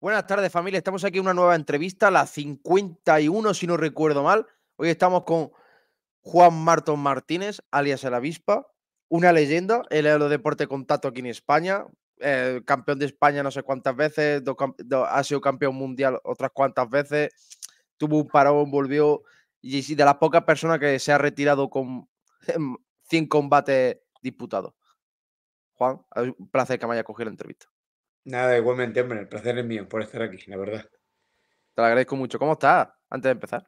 Buenas tardes familia, estamos aquí en una nueva entrevista, la 51 si no recuerdo mal. Hoy estamos con Juan Martón Martínez, alias El Avispa, una leyenda, el deporte contacto aquí en España, eh, campeón de España no sé cuántas veces, ha sido campeón mundial otras cuantas veces, tuvo un parón, volvió y de las pocas personas que se ha retirado con 100 em, combates disputados. Juan, un placer que me haya cogido la entrevista. Nada, igualmente, hombre, el placer es mío por estar aquí, la verdad. Te lo agradezco mucho. ¿Cómo estás antes de empezar?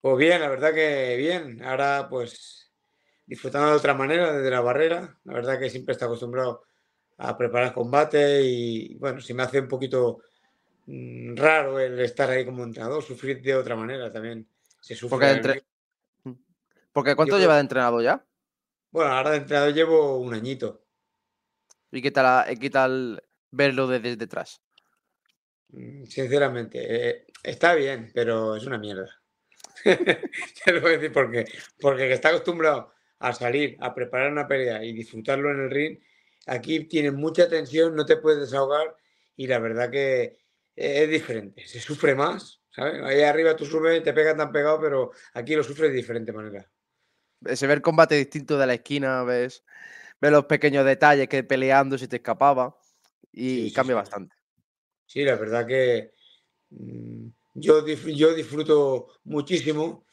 Pues bien, la verdad que bien. Ahora, pues, disfrutando de otra manera desde la barrera. La verdad que siempre está acostumbrado a preparar combate y, bueno, si me hace un poquito mm, raro el estar ahí como entrenador, sufrir de otra manera también. Se Porque, ¿cuánto llevas de entrenado ya? Bueno, ahora de entrenador llevo un añito. ¿Y qué tal, qué tal verlo desde detrás. Mm, sinceramente, eh, está bien, pero es una mierda. Te lo voy a decir porque, está acostumbrado a salir, a preparar una pelea y disfrutarlo en el ring, aquí tiene mucha tensión, no te puedes desahogar y la verdad que eh, es diferente, se sufre más, ¿sabes? Ahí arriba tú subes, te pegan tan pegado, pero aquí lo sufre de diferente manera. Se ve el combate distinto de la esquina, ves, ve los pequeños detalles que peleando si te escapaba y cambia bastante. Sí, la verdad que mm, yo, yo disfruto muchísimo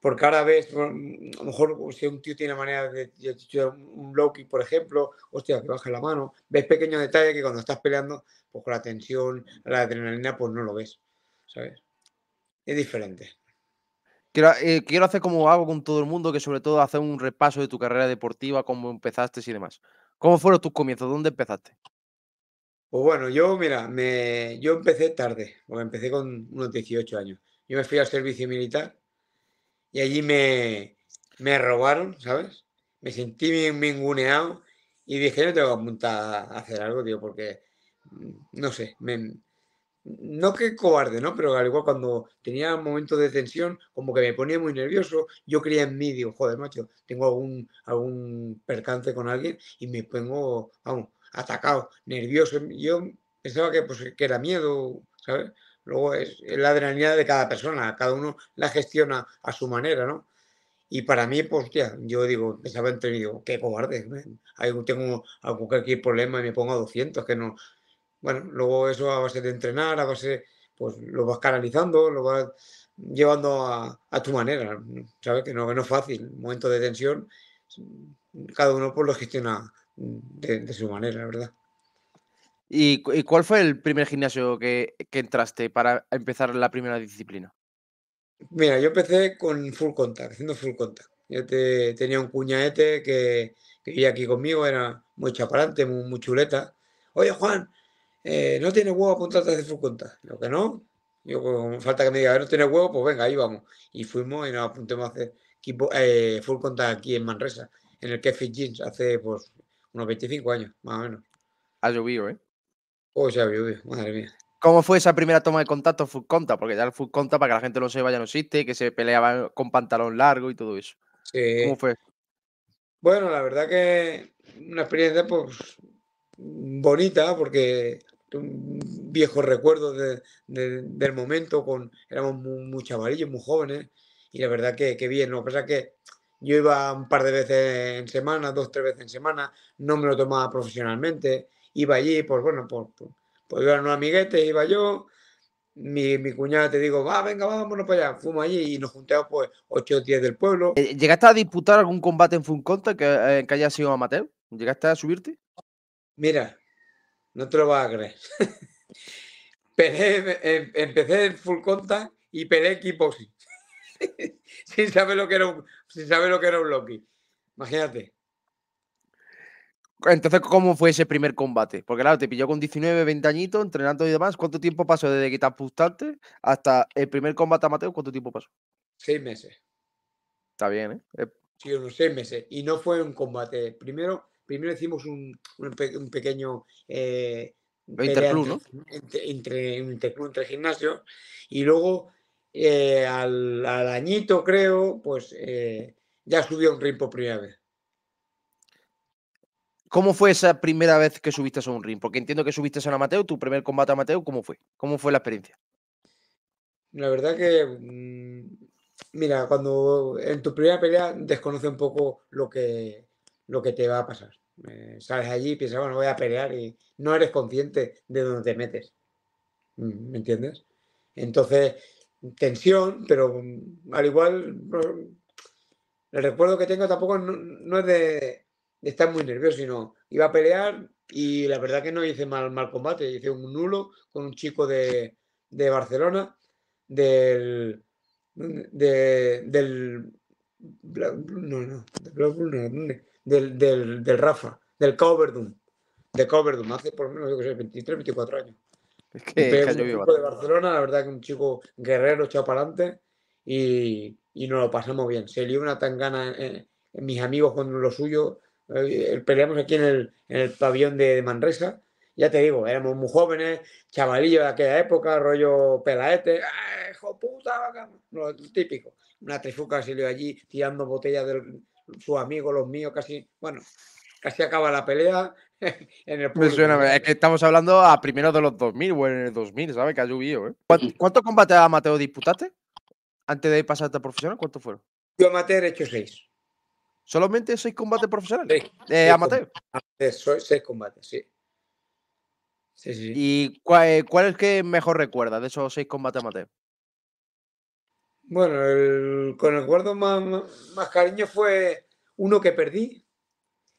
por cada vez mm, a lo mejor si un tío tiene manera de, de, un bloque por ejemplo, hostia, que baja la mano, ves pequeños detalles que cuando estás peleando, pues con la tensión, la adrenalina, pues no lo ves, ¿sabes? Es diferente. Quiero, eh, quiero hacer como hago con todo el mundo, que sobre todo hacer un repaso de tu carrera deportiva, cómo empezaste y demás. ¿Cómo fueron tus comienzos? ¿Dónde empezaste? Pues bueno, yo, mira, yo empecé tarde, porque empecé con unos 18 años. Yo me fui al servicio militar y allí me, robaron, ¿sabes? Me sentí bien minguneado y dije, yo tengo que apuntar a hacer algo, tío, porque, mm, no sé, no que cobarde, ¿no? Pero al igual cuando tenía momentos de tensión, como que me ponía muy nervioso, yo creía en mí, digo, joder, macho, tengo algún, algún percance con alguien y me pongo, vamos, atacado, nervioso. Yo pensaba que, pues, que era miedo, ¿sabes? Luego es, la adrenalina de cada persona, cada uno la gestiona a su manera, ¿no? Y para mí, pues, ya, yo digo, pensaba entre mí, qué cobarde, ¿eh? tengo algún problema y me pongo a 200, que no. Bueno, luego eso a base de entrenar, a base, pues lo vas canalizando, lo vas llevando a, tu manera, ¿sabes? Que no, que no es fácil, momento de tensión, cada uno pues lo gestiona Mm, de, su manera, la verdad. ¿Y, cuál fue el primer gimnasio que, entraste para empezar la primera disciplina? Mira, yo empecé con full contact, haciendo full contact. Yo te, tenía un cuñaete que, vivía aquí conmigo, era muy chaparante, muy, chuleta. Oye, Juan, eh, ¿no tienes huevo apuntarte a hacer full contact? Lo que no, yo falta que me diga, no tienes huevo, pues venga, ahí vamos. Y fuimos y nos apuntemos a hacer equipo, eh, full contact aquí en Manresa, en el que Jeans, hace pues unos 25 años, más o menos. Ha ah, llovido, ¿eh? O se ha llovido, madre mía. ¿Cómo fue esa primera toma de contacto Food Conta? Porque ya el Food Conta, para que la gente lo sepa, ya no existe, que se peleaba con pantalón largo y todo eso. ¿Cómo fue? Bueno, la verdad que una experiencia pues bonita, porque viejos recuerdos del momento, con éramos muy, muy, muy jóvenes, y la verdad que, bien, ¿no? pasa que yo iba un par de veces en semana, dos, tres veces en semana, no me lo tomaba profesionalmente, iba allí, pues bueno, pues, iba a unos amiguetes, iba yo, mi, cuñada te digo, va, venga, vámonos para allá, fumo allí y nos juntamos pues ocho o 10 del pueblo. Eh, ¿Llegaste a disputar algún combate en Full conta que, eh, que haya sido amateur? ¿Llegaste a subirte? Mira, no te lo vas a creer. Em, em, empecé en Full conta y peleé equipos Si saber lo que era un, sin lo que era un Loki. Imagínate. Entonces, ¿cómo fue ese primer combate? Porque claro, te pilló con 19, 20 añitos, entrenando y demás. ¿Cuánto tiempo pasó desde que te hasta el primer combate Mateo? ¿Cuánto tiempo pasó? Seis meses. Está bien, ¿eh? ¿eh? Sí, unos seis meses. Y no fue un combate. Primero, primero hicimos un, pequeño... Eh, ¿no? Entre, entre, interclub entre gimnasios. Y luego eh, al, añito, creo, pues eh, ya subió un ring por primera vez. ¿Cómo fue esa primera vez que subiste a un ring? Porque entiendo que subiste a un tu primer combate a Mateo, ¿cómo fue? ¿Cómo fue la experiencia? La verdad que, mm, mira, cuando en tu primera pelea desconoce un poco lo que, lo que te va a pasar. Eh, sales allí y piensas, bueno, voy a pelear y no eres consciente de dónde te metes. Mm, ¿Me entiendes? Entonces, tensión, pero mm, al igual el recuerdo que tengo tampoco no, es de, estar muy nervioso, sino iba a pelear y la verdad que no hice mal, mal combate, hice un nulo con un chico de, de Barcelona, del, del, no, no, del, del, del Rafa, del Cauverdum de hace por lo menos 23, 24 años. Es que de Barcelona, la verdad que un chico guerrero, echado para y, y nos lo pasamos bien. Se lió una tangana eh, eh, mis amigos con lo suyo eh, peleamos aquí en el, en pabellón de, Manresa. Ya te digo, éramos muy jóvenes, chavalillos de aquella época, rollo pelaete, ¡ah, hijo puta! típico. Una trifuca se lió allí tirando botellas de su amigo los míos, casi. Bueno, casi acaba la pelea en el es que estamos hablando a primero de los 2000 o en el 2000, ¿sabes? Que ha llovido, ¿eh? ¿Cuántos combates Mateo disputaste antes de pasarte a profesional? ¿Cuántos fueron? Yo amateur he hecho seis. ¿Solamente seis combates ah, profesionales? Sí, eh, amateur. seis combates, sí. Sí, ¿Y eh, cuál, es que mejor recuerdas de esos seis combates amateur? Bueno, el, con el guardo más, más cariño fue uno que perdí,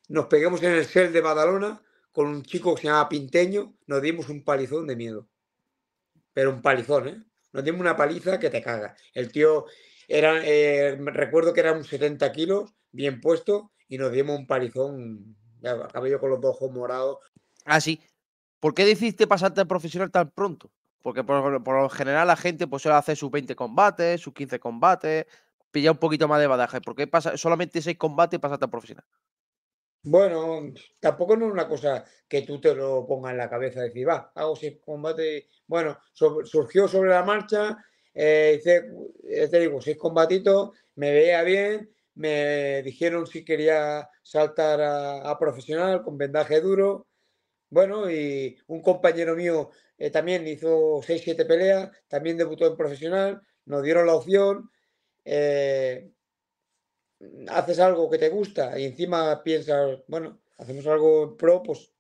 nos pegamos en el cel de Badalona con un chico que se llamaba Pinteño, nos dimos un palizón de miedo. Pero un palizón, ¿eh? Nos dimos una paliza que te caga. El tío era, eh, recuerdo que era un 70 kilos, bien puesto, y nos dimos un palizón, ya, cabello con los ojos morados. Ah, sí. ¿Por qué decidiste pasarte al profesional tan pronto? Porque por, lo general la gente pues suele hacer sus 20 combates, sus 15 combates, pilla un poquito más de badaje. ¿Por qué pasa, solamente 6 combates y pasaste al profesional? Bueno, tampoco no es una cosa que tú te lo pongas en la cabeza, decir, va, hago seis combates. Bueno, surgió sobre la marcha, eh, hice, te digo, seis combatitos, me veía bien, me dijeron si quería saltar a, profesional con vendaje duro. Bueno, y un compañero mío eh, también hizo seis, siete peleas, también debutó en profesional, nos dieron la opción. Eh, haces algo que te gusta y encima piensas, bueno, hacemos algo pro, pues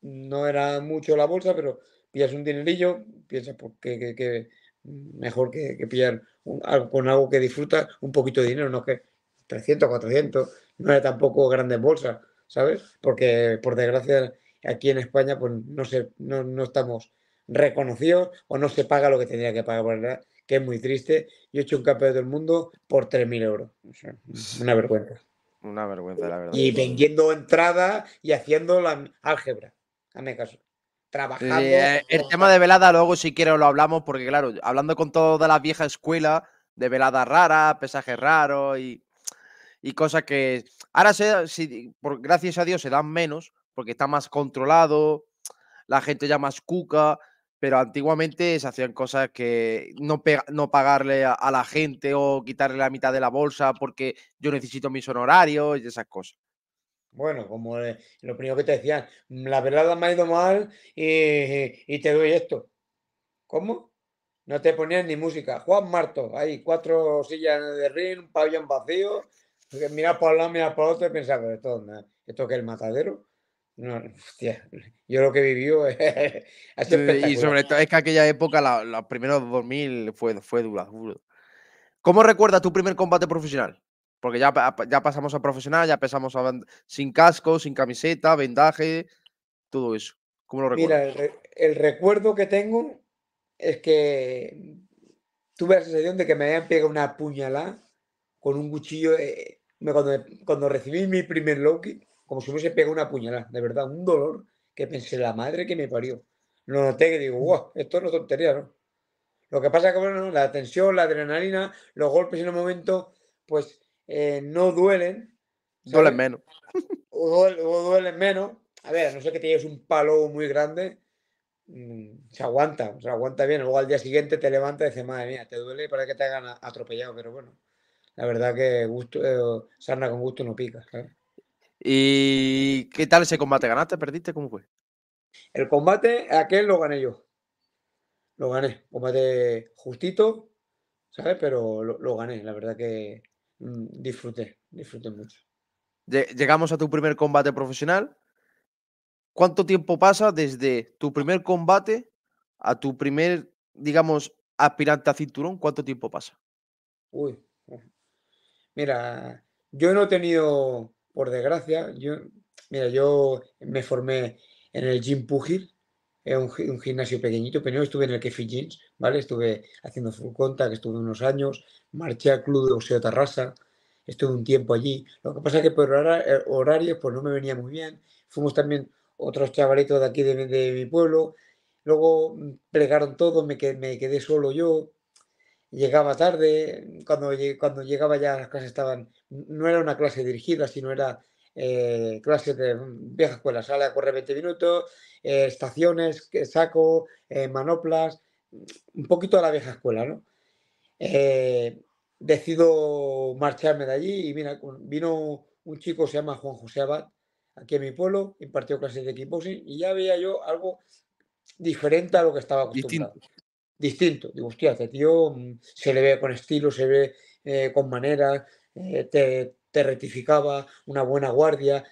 no era mucho la bolsa, pero pillas un dinerillo, piensas porque pues, que, mejor que, que pillar algo, con algo que disfrutas un poquito de dinero, no que 300, 400, no era tampoco grande bolsa, ¿sabes? Porque por desgracia aquí en España pues no, se, no, no estamos reconocidos o no se paga lo que tendría que pagar que es muy triste. Yo he hecho un campeón del mundo por 3.000 euros. Una vergüenza. Una vergüenza, la verdad. Y vendiendo entradas y haciendo la álgebra. Hazme caso. Trabajando. Eh, el tema de velada, luego si quiero lo hablamos, porque claro, hablando con toda la vieja escuela de veladas raras, pesaje raros y, cosas que. Ahora, se, por, gracias a Dios, se dan menos, porque está más controlado, la gente ya más cuca, pero antiguamente se hacían cosas que no, no pagarle a, la gente o quitarle la mitad de la bolsa porque yo necesito mis honorarios y esas cosas. Bueno, como eh, lo primero que te decían, mm, la verdad me ha ido mal eh, y, te doy esto. ¿Cómo? No te ponían ni música. Juan Marto, hay cuatro sillas de ring, un pabellón vacío. Mira por un lado, mira por otro y pensaba, esto, ¿esto que es el matadero? yo lo que vivió es, Y sobre todo es que aquella época, los primeros 2000 fue, fue dura, duro. ¿Cómo recuerdas tu primer combate profesional? Porque ya, ya pasamos a profesional, ya empezamos sin casco, sin camiseta, vendaje, todo eso. ¿Cómo lo recuerdas? Mira, el, recuerdo que tengo es que tuve la sensación de que me habían pegado una puñalada con un cuchillo. Eh, cuando, cuando recibí mi primer low como si hubiese pegado una puñalada, de verdad, un dolor que pensé, la madre que me parió. Lo noté que digo, wow, esto no es ¿no? Lo que pasa es que, bueno, la tensión, la adrenalina, los golpes en el momento, pues eh, no duelen. Duelen menos. O, duelen, menos. A ver, no sé que te lleves un palo muy grande, mm, se aguanta, se aguanta bien. Luego al día siguiente te levanta y dices, madre mía, te duele para que te hagan atropellado, pero bueno, la verdad que gusto, eh, sarna con gusto no pica. ¿Y qué tal ese combate? ¿Ganaste? ¿Perdiste? ¿Cómo fue? El combate, aquel lo gané yo. Lo gané. Combate justito, ¿sabes? Pero lo, gané. La verdad que mm, disfruté, disfruté mucho. Llegamos a tu primer combate profesional. ¿Cuánto tiempo pasa desde tu primer combate a tu primer, digamos, aspirante a cinturón? ¿Cuánto tiempo pasa? Uy, mira, yo no he tenido por desgracia, yo, mira, yo me formé en el Gym Pugil, eh, un, gimnasio pequeñito, pero yo estuve en el Kefi Jeans, ¿vale? Estuve haciendo full que estuve unos años, marché al club de otra Tarrasa, estuve un tiempo allí. Lo que pasa es que por eh, horarios pues no me venía muy bien. Fuimos también otros chavalitos de aquí de, mi pueblo. Luego plegaron mm, todo, me, me quedé solo yo llegaba tarde, cuando, cuando llegaba ya las clases estaban, no era una clase dirigida, sino era eh, clase de vieja escuela, sale a correr 20 minutos, eh, estaciones, eh, saco, manoplas, un poquito a la vieja escuela, ¿no? decido marcharme de allí y mira, vino un chico, se llama Juan José Abad, aquí en mi pueblo, impartió clases de kickboxing y ya veía yo algo diferente a lo que estaba acostumbrado distinto. Digo, hostia, este tío mm, se le ve con estilo, se ve eh, con manera, eh, te, te, rectificaba, una buena guardia.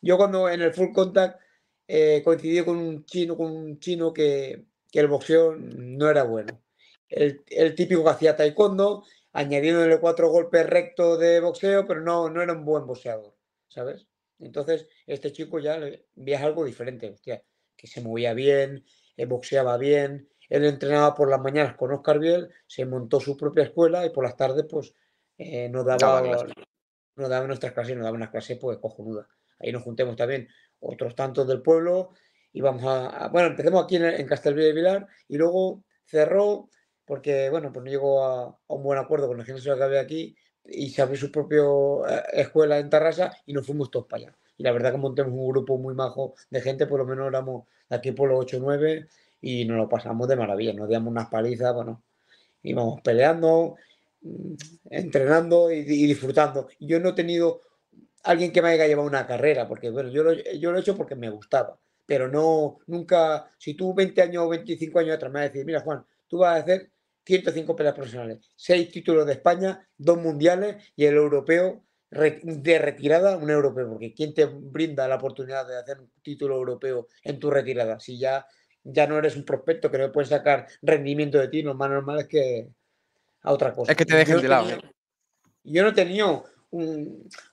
Yo cuando en el full contact eh, coincidí con un chino, con un chino que, que el boxeo no era bueno. El, típico que hacía taekwondo, añadiéndole cuatro golpes rectos de boxeo, pero no, no era un buen boxeador, ¿sabes? Entonces, este chico ya veías algo diferente, hostia, que se movía bien, eh, boxeaba bien, él entrenaba por las mañanas con Oscar Biel, se montó su propia escuela y por las tardes, pues, eh, nos daba, daba nuestras clases, nos daba unas clases, pues, cojonuda. Ahí nos juntemos también otros tantos del pueblo y vamos a, bueno, empecemos aquí en, en de Vilar y luego cerró porque, bueno, pues no llegó a, un buen acuerdo con la gente que había aquí y se abrió su propia eh, escuela en Tarrasa y nos fuimos todos para allá. Y la verdad que montemos un grupo muy majo de gente, por lo menos éramos aquí por los 8 o 9 y nos lo pasamos de maravilla. Nos damos unas palizas, bueno, íbamos peleando, mm, entrenando y, disfrutando. Yo no he tenido alguien que me haya llevado una carrera, porque bueno, yo lo, yo lo he hecho porque me gustaba, pero no, nunca, si tú 20 años o 25 años atrás me vas a decir, mira Juan, tú vas a hacer 105 peleas profesionales, 6 títulos de España, 2 mundiales y el europeo de retirada, un europeo, porque ¿quién te brinda la oportunidad de hacer un título europeo en tu retirada? Si ya ya no eres un prospecto, que no puedes sacar rendimiento de ti, lo más normal es que a otra cosa. Es que te dejen de lado. yo no he tenido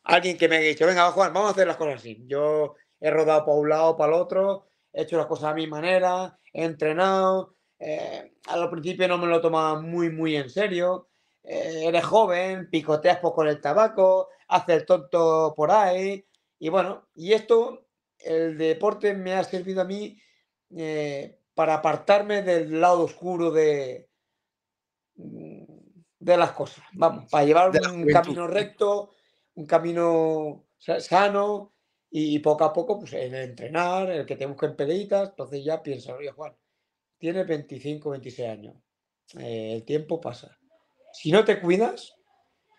alguien que me haya dicho, venga, Juan, vamos a hacer las cosas así. Yo he rodado para un lado, para el otro, he hecho las cosas a mi manera, he entrenado. Eh, al principio no me lo tomaba muy, muy en serio. Eh, eres joven, picoteas poco el tabaco, haces el tonto por ahí. Y bueno, y esto, el deporte me ha servido a mí eh, para apartarme del lado oscuro de, mm, de las cosas. Vamos, para llevar un camino recto, un camino sano y, poco a poco, pues en el entrenar, el que te busquen peleitas entonces ya piensa, oye Juan, tienes 25, 26 años, eh, el tiempo pasa. Si no te cuidas,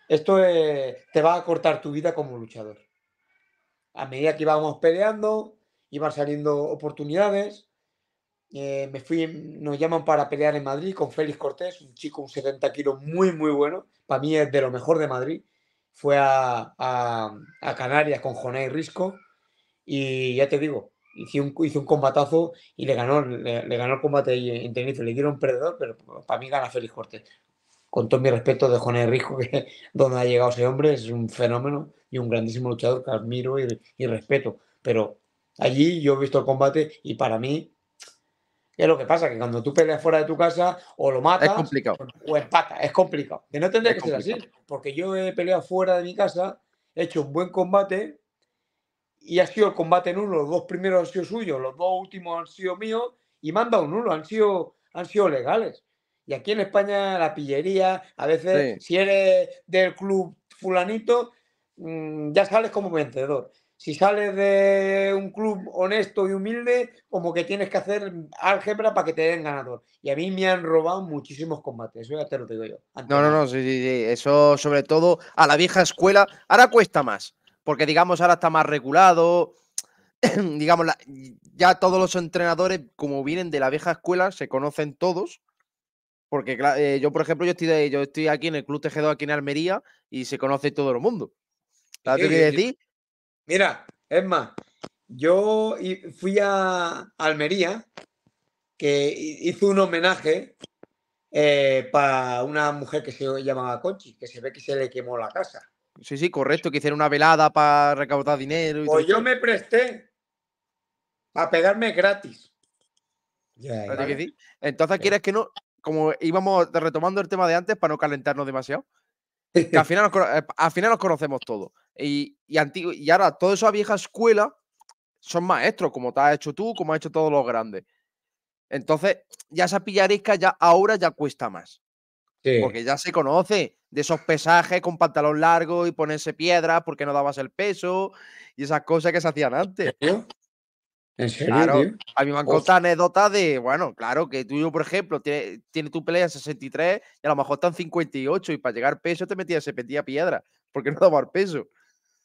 esto eh, te va a cortar tu vida como luchador. A medida que íbamos peleando, iban saliendo oportunidades eh, me fui, nos llaman para pelear en Madrid con Félix Cortés, un chico, un 70 kilos muy, muy bueno. Para mí es de lo mejor de Madrid. Fue a, Canarias con Jonay Risco y ya te digo, hizo un, un combatazo y le ganó, le, ganó el combate en Tenerife. Le dieron perdedor, pero para mí gana Félix Cortés. Con todo mi respeto de Jonay Risco, que donde ha llegado ese hombre es un fenómeno y un grandísimo luchador que admiro y, y respeto. Pero allí yo he visto el combate y para mí es lo que pasa, que cuando tú peleas fuera de tu casa, o lo matas, es complicado. o empatas, es complicado. Que no tendría que ser así, porque yo he peleado fuera de mi casa, he hecho un buen combate, y ha sido el combate en uno, los dos primeros han sido suyos, los dos últimos han sido míos, y manda un uno, han sido, han sido legales. Y aquí en España la pillería, a veces si eres del club fulanito, mm, ya sales como vencedor si sales de un club honesto y humilde, como que tienes que hacer álgebra para que te den ganador. Y a mí me han robado muchísimos combates, eso te lo digo yo. No, no, no, sí, eso sobre todo a la vieja escuela, ahora cuesta más, porque digamos ahora está más regulado, digamos, ya todos los entrenadores, como vienen de la vieja escuela, se conocen todos. Porque eh, yo, por ejemplo, yo estoy, de, yo estoy aquí en el Club Tejedor, aquí en Almería, y se conoce todo el mundo. Mira, es más, yo fui a Almería, que hizo un homenaje eh, para una mujer que se llamaba Conchi, que se ve que se le quemó la casa. Sí, sí, correcto, que hicieron una velada para recaudar dinero. Y pues yo me presté a pegarme gratis. Entonces, ¿quieres que no? Como íbamos retomando el tema de antes para no calentarnos demasiado, al final nos, eh, al final nos conocemos todos. Y, antiguo, y ahora toda esa vieja escuela son maestros, como te has hecho tú, como ha hecho todos los grandes. Entonces, ya esa pillaresca ya ahora ya cuesta más. Porque ya se conoce de esos pesajes con pantalón largo y ponerse piedra porque no dabas el peso y esas cosas que se hacían antes. ¿En serio, a mí me han contado anécdotas de, bueno, claro, que tú yo, por ejemplo, tienes tiene tu pelea en 63 y a lo mejor están 58 y para llegar peso te metías, se metía piedra porque no daba el peso.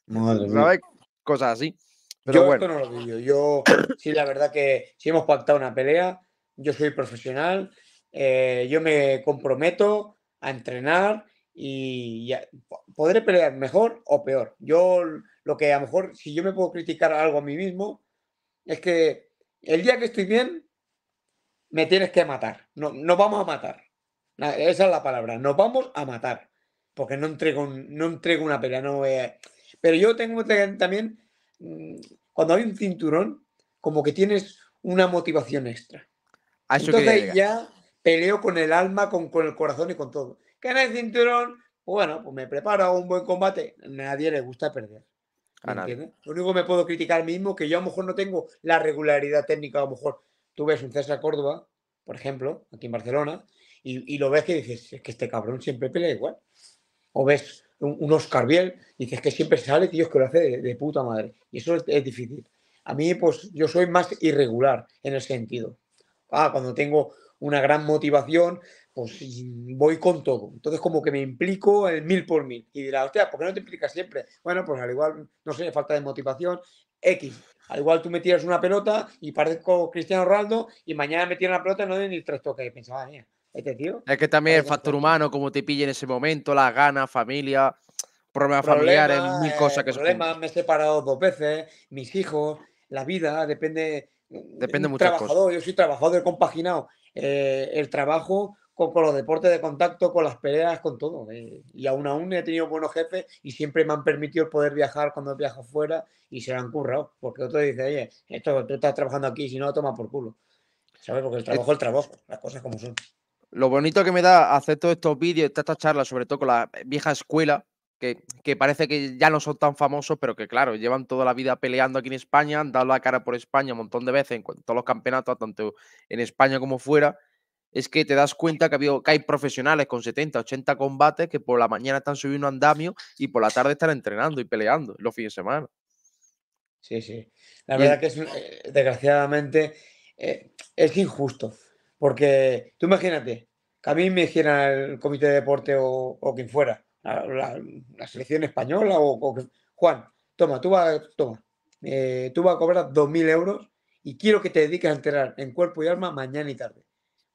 No ¿Sabes? Cosas así. yo bueno. esto no lo digo. Yo, sí, la verdad que si hemos pactado una pelea, yo soy profesional, eh, yo me comprometo a entrenar y, podré pelear mejor o peor. Yo lo que a lo mejor, si yo me puedo criticar algo a mí mismo, es que el día que estoy bien, me tienes que matar. No, nos vamos a matar. Esa es la palabra. Nos vamos a matar. Porque no entrego, no entrego una pelea. No, a... Pero yo tengo también, mm, cuando hay un cinturón, como que tienes una motivación extra. Entonces ya peleo con el alma, con, con el corazón y con todo. que el cinturón, pues bueno, pues me preparo a un buen combate. A nadie le gusta perder. A nadie. Lo único que me puedo criticar mismo que yo a lo mejor no tengo la regularidad técnica. A lo mejor tú ves un César Córdoba, por ejemplo, aquí en Barcelona, y, y lo ves que dices, es que este cabrón siempre pelea igual. O ves un, Oscar Biel, y dices que siempre sale, tío, es que lo hace de, puta madre. Y eso es, difícil. A mí, pues yo soy más irregular en el sentido. Ah, cuando tengo una gran motivación, pues voy con todo. Entonces, como que me implico el mil por mil. Y dirás, hostia, ¿por qué no te implicas siempre? Bueno, pues al igual, no sé, falta de motivación, X. Al igual tú me tiras una pelota y parezco Cristiano Ronaldo y mañana me tiran la pelota y no doy ni tres toques. pensaba, mía, es que también el eh, factor eh, humano, como te pille en ese momento, las ganas, familia, problemas familiares, mil cosas que problemas, me he separado dos veces, mis hijos, la vida, depende. Mm, depende mm, mucho. Trabajador, cosas. yo soy trabajador compaginado. Eh, el trabajo con, los deportes de contacto, con las peleas, con todo. Y aún aún he tenido buenos jefes y siempre me han permitido poder viajar cuando viajo fuera y se lo han currado. Porque otro dice, oye, esto tú estás trabajando aquí, si no, toma por culo. ¿Sabes? Porque el trabajo es el trabajo, las cosas como son. Lo bonito que me da hacer todos estos vídeos, estas charlas, sobre todo con la vieja escuela, que, parece que ya no son tan famosos, pero que claro, llevan toda la vida peleando aquí en España, han dado la cara por España un montón de veces en todos los campeonatos, tanto en España como fuera, es que te das cuenta que, hay profesionales con 70, 80 combates que por la mañana están subiendo andamio y por la tarde están entrenando y peleando los fines de semana. Sí, sí. La verdad es... que es, eh, desgraciadamente, eh, es injusto. Porque tú imagínate, que a mí me dijera el comité de deporte o, quien fuera, la, selección española o, Juan, toma, tú vas, toma, eh, tú vas a cobrar 2.000 euros y quiero que te dediques a entrenar en cuerpo y alma mañana y tarde.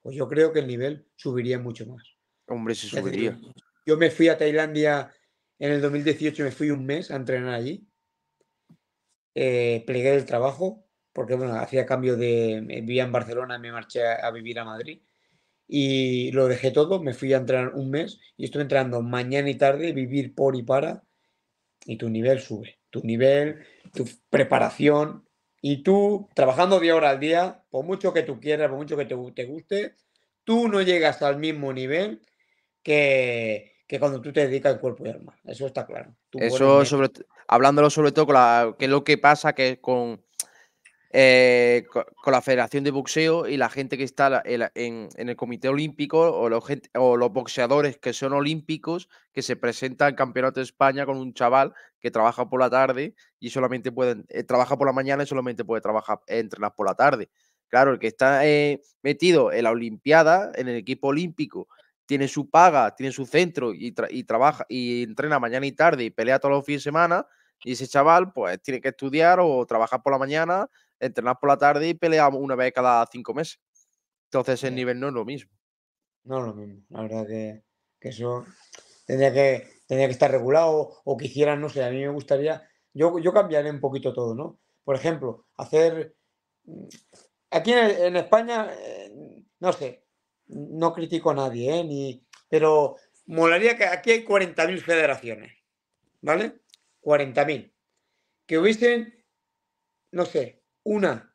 Pues yo creo que el nivel subiría mucho más. Hombre, se subiría. yo me fui a Tailandia en el 2018, me fui un mes a entrenar allí. Eh, plegué el trabajo, porque bueno, hacía cambio de, vivía en Barcelona, me marché a, vivir a Madrid y lo dejé todo, me fui a entrenar un mes y estoy entrenando mañana y tarde, vivir por y para, y tu nivel sube, tu nivel, tu preparación, y tú trabajando de hora al día, por mucho que tú quieras, por mucho que te, guste, tú no llegas al mismo nivel que, que cuando tú te dedicas al cuerpo y alma, eso está claro. eso, sobre, hablándolo sobre todo con que lo que pasa que con eh, con, la Federación de Boxeo y la gente que está en, el Comité Olímpico o los, o los, boxeadores que son olímpicos que se presentan en Campeonato de España con un chaval que trabaja por la tarde y solamente pueden, eh, trabaja por la mañana y solamente puede trabajar, eh, entrenar por la tarde. Claro, el que está metido en la Olimpiada, en el equipo olímpico, tiene su paga, tiene su centro y, y trabaja y entrena mañana y tarde y pelea todos los fines de semana. Y ese chaval, pues, tiene que estudiar o trabajar por la mañana Entrenar por la tarde y peleamos una vez cada cinco meses. Entonces el nivel no es lo mismo. No es lo mismo. La verdad que, eso tendría que, que estar regulado o quisieran, no sé, a mí me gustaría, yo, yo cambiaré un poquito todo, ¿no? Por ejemplo, hacer... Mm, aquí en, España, eh, no sé, no critico a nadie, ¿eh? Ni, pero molaría que aquí hay 40.000 federaciones, ¿vale? 40.000. Que hubiesen, no sé, una,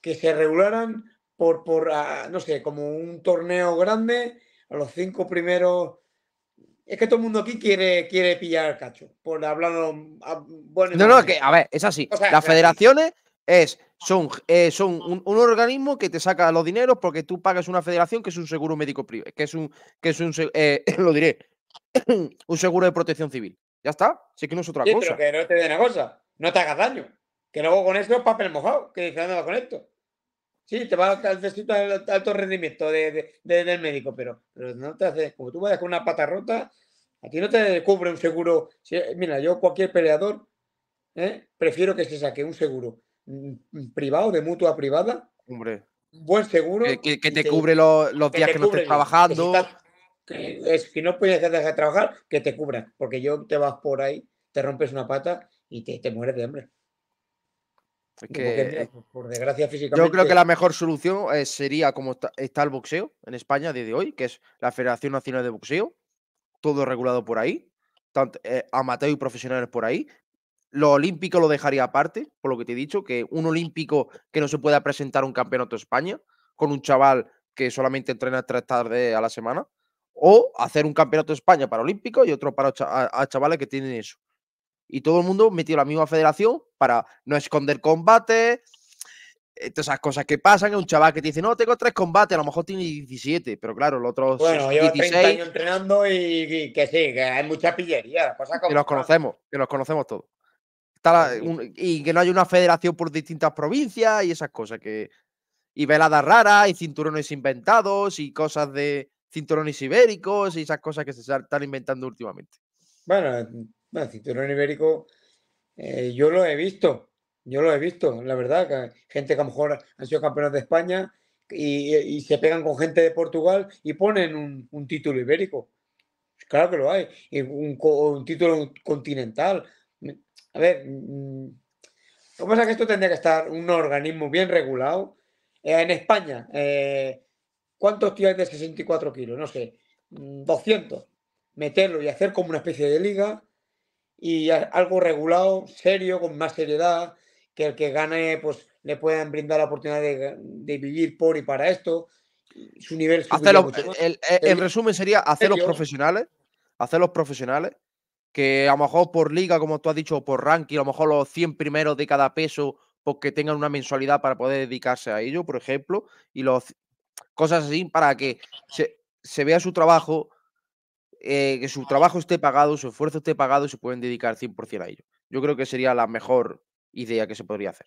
que se regularan por, por ah, no sé, como un torneo grande, a los cinco primeros. Es que todo el mundo aquí quiere, quiere pillar el cacho, por hablarlo. Bueno, no, no, que, a ver, es así. Las federaciones es, son, un, organismo que te saca los dineros porque tú pagas una federación que es un seguro médico privado, que es un, que es eh, lo diré, un seguro de protección civil. Ya está, sí que no es otra cosa. Pero que no te den una cosa, no te hagas daño. Que luego con esto es papel mojado, que dice, va con esto? Sí, te va a destruir el alto rendimiento de, del médico, pero, no te haces, como tú vayas con una pata rota, aquí no te cubre un seguro. mira, yo cualquier peleador ¿eh? prefiero que se saque un seguro mm, mm, privado, de mutua privada. Hombre. Buen seguro. Que, te, cubre los, días que no estés trabajando. Que si, no puedes dejar de trabajar, que te cubra. Porque yo te vas por ahí, te rompes una pata y te, te mueres de hambre. Eh, por, desgracia físicamente. Yo creo que la mejor solución eh, sería como está, el boxeo en España desde hoy, que es la Federación Nacional de Boxeo, todo regulado por ahí, tanto eh, amateur y profesionales por ahí. Lo olímpico lo dejaría aparte, por lo que te he dicho, que un olímpico que no se pueda presentar un campeonato de España con un chaval que solamente entrena tres tardes a la semana, o hacer un campeonato de España para olímpicos y otro para chavales que tienen eso y todo el mundo metió la misma federación para no esconder combate, eh, todas esas cosas que pasan, un chaval que te dice, no, tengo tres combates, a lo mejor tiene 17, pero claro, los otros Bueno, 30 años entrenando y, que sí, que hay mucha pillería, cosas Que los conocemos, que los conocemos todos. Pues y que no hay una federación por distintas provincias y esas cosas que... Y veladas raras, y cinturones inventados, y cosas de cinturones ibéricos, y esas cosas que se están inventando últimamente. Bueno, bueno, cinturón ibérico, eh, yo lo he visto, yo lo he visto, la verdad, gente que a lo mejor han sido campeones de España y, se pegan con gente de Portugal y ponen un, título ibérico. Claro que lo hay, y un, título continental. A ver, mm, lo que pasa es que esto tendría que estar un organismo bien regulado. Eh, en España, eh, ¿cuántos tíos hay de 64 kilos? No sé, 200. Mm, Meterlo y hacer como una especie de liga y algo regulado, serio, con más seriedad, que el que gane pues le puedan brindar la oportunidad de, de vivir por y para esto. Su nivel el, resumen sería hacer los profesionales, hacer los profesionales, que a lo mejor por liga, como tú has dicho, o por ranking, a lo mejor los 100 primeros de cada peso, porque pues tengan una mensualidad para poder dedicarse a ello, por ejemplo, y los cosas así para que se, se vea su trabajo eh, que su trabajo esté pagado, su esfuerzo esté pagado y se pueden dedicar 100% a ello. Yo creo que sería la mejor idea que se podría hacer.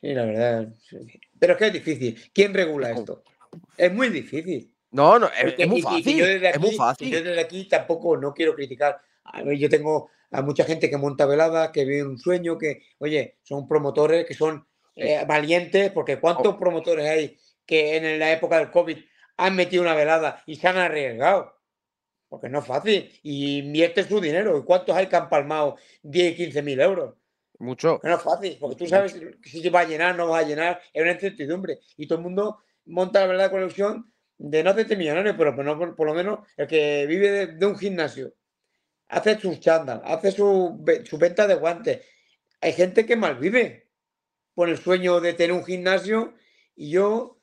Sí, la verdad. Pero es que es difícil. ¿Quién regula esto? Es muy difícil. No, no, es, muy fácil. yo desde aquí, es muy fácil. Yo desde aquí tampoco no quiero criticar. yo tengo a mucha gente que monta veladas, que vive un sueño, que, oye, son promotores que son eh, valientes, porque ¿cuántos promotores hay que en la época del COVID han metido una velada y se han arriesgado. Porque no es fácil. Y invierte su dinero. ¿Y cuántos hay que han palmado 10 15 mil euros? Mucho. no es fácil, porque tú sabes si si va a llenar, no va a llenar. Es una incertidumbre. Y todo el mundo monta la verdad colección de no hacerte millonario, pero por, por, lo menos el que vive de, un gimnasio, hace sus chándal, hace su, su, venta de guantes. Hay gente que malvive por el sueño de tener un gimnasio y yo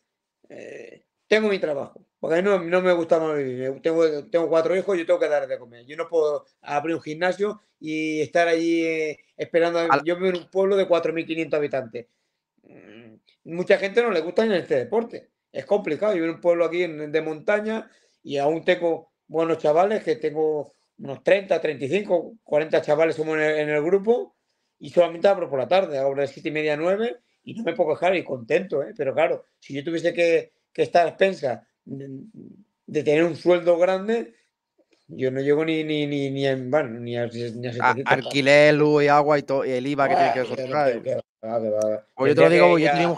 eh, tengo mi trabajo, porque no, no me gusta más vivir. Tengo, tengo cuatro hijos, yo tengo que dar de comer. Yo no puedo abrir un gimnasio y estar allí eh, esperando. A... Yo vivo en un pueblo de 4.500 habitantes. Mm, mucha gente no le gusta en este deporte. Es complicado. Yo vivo en un pueblo aquí de montaña y aún tengo buenos chavales, que tengo unos 30, 35, 40 chavales somos en el, grupo y solamente abro por la tarde, Ahora de 7 y media a 9 y no me puedo quejar y contento, ¿eh? pero claro, si yo tuviese que que está a de tener un sueldo grande, yo no llego ni ni ni ni en ni a, alquiler, luz y agua y, todo, y el IVA que tiene que ah, soportar. Pues yo te digo, yo tenía, un,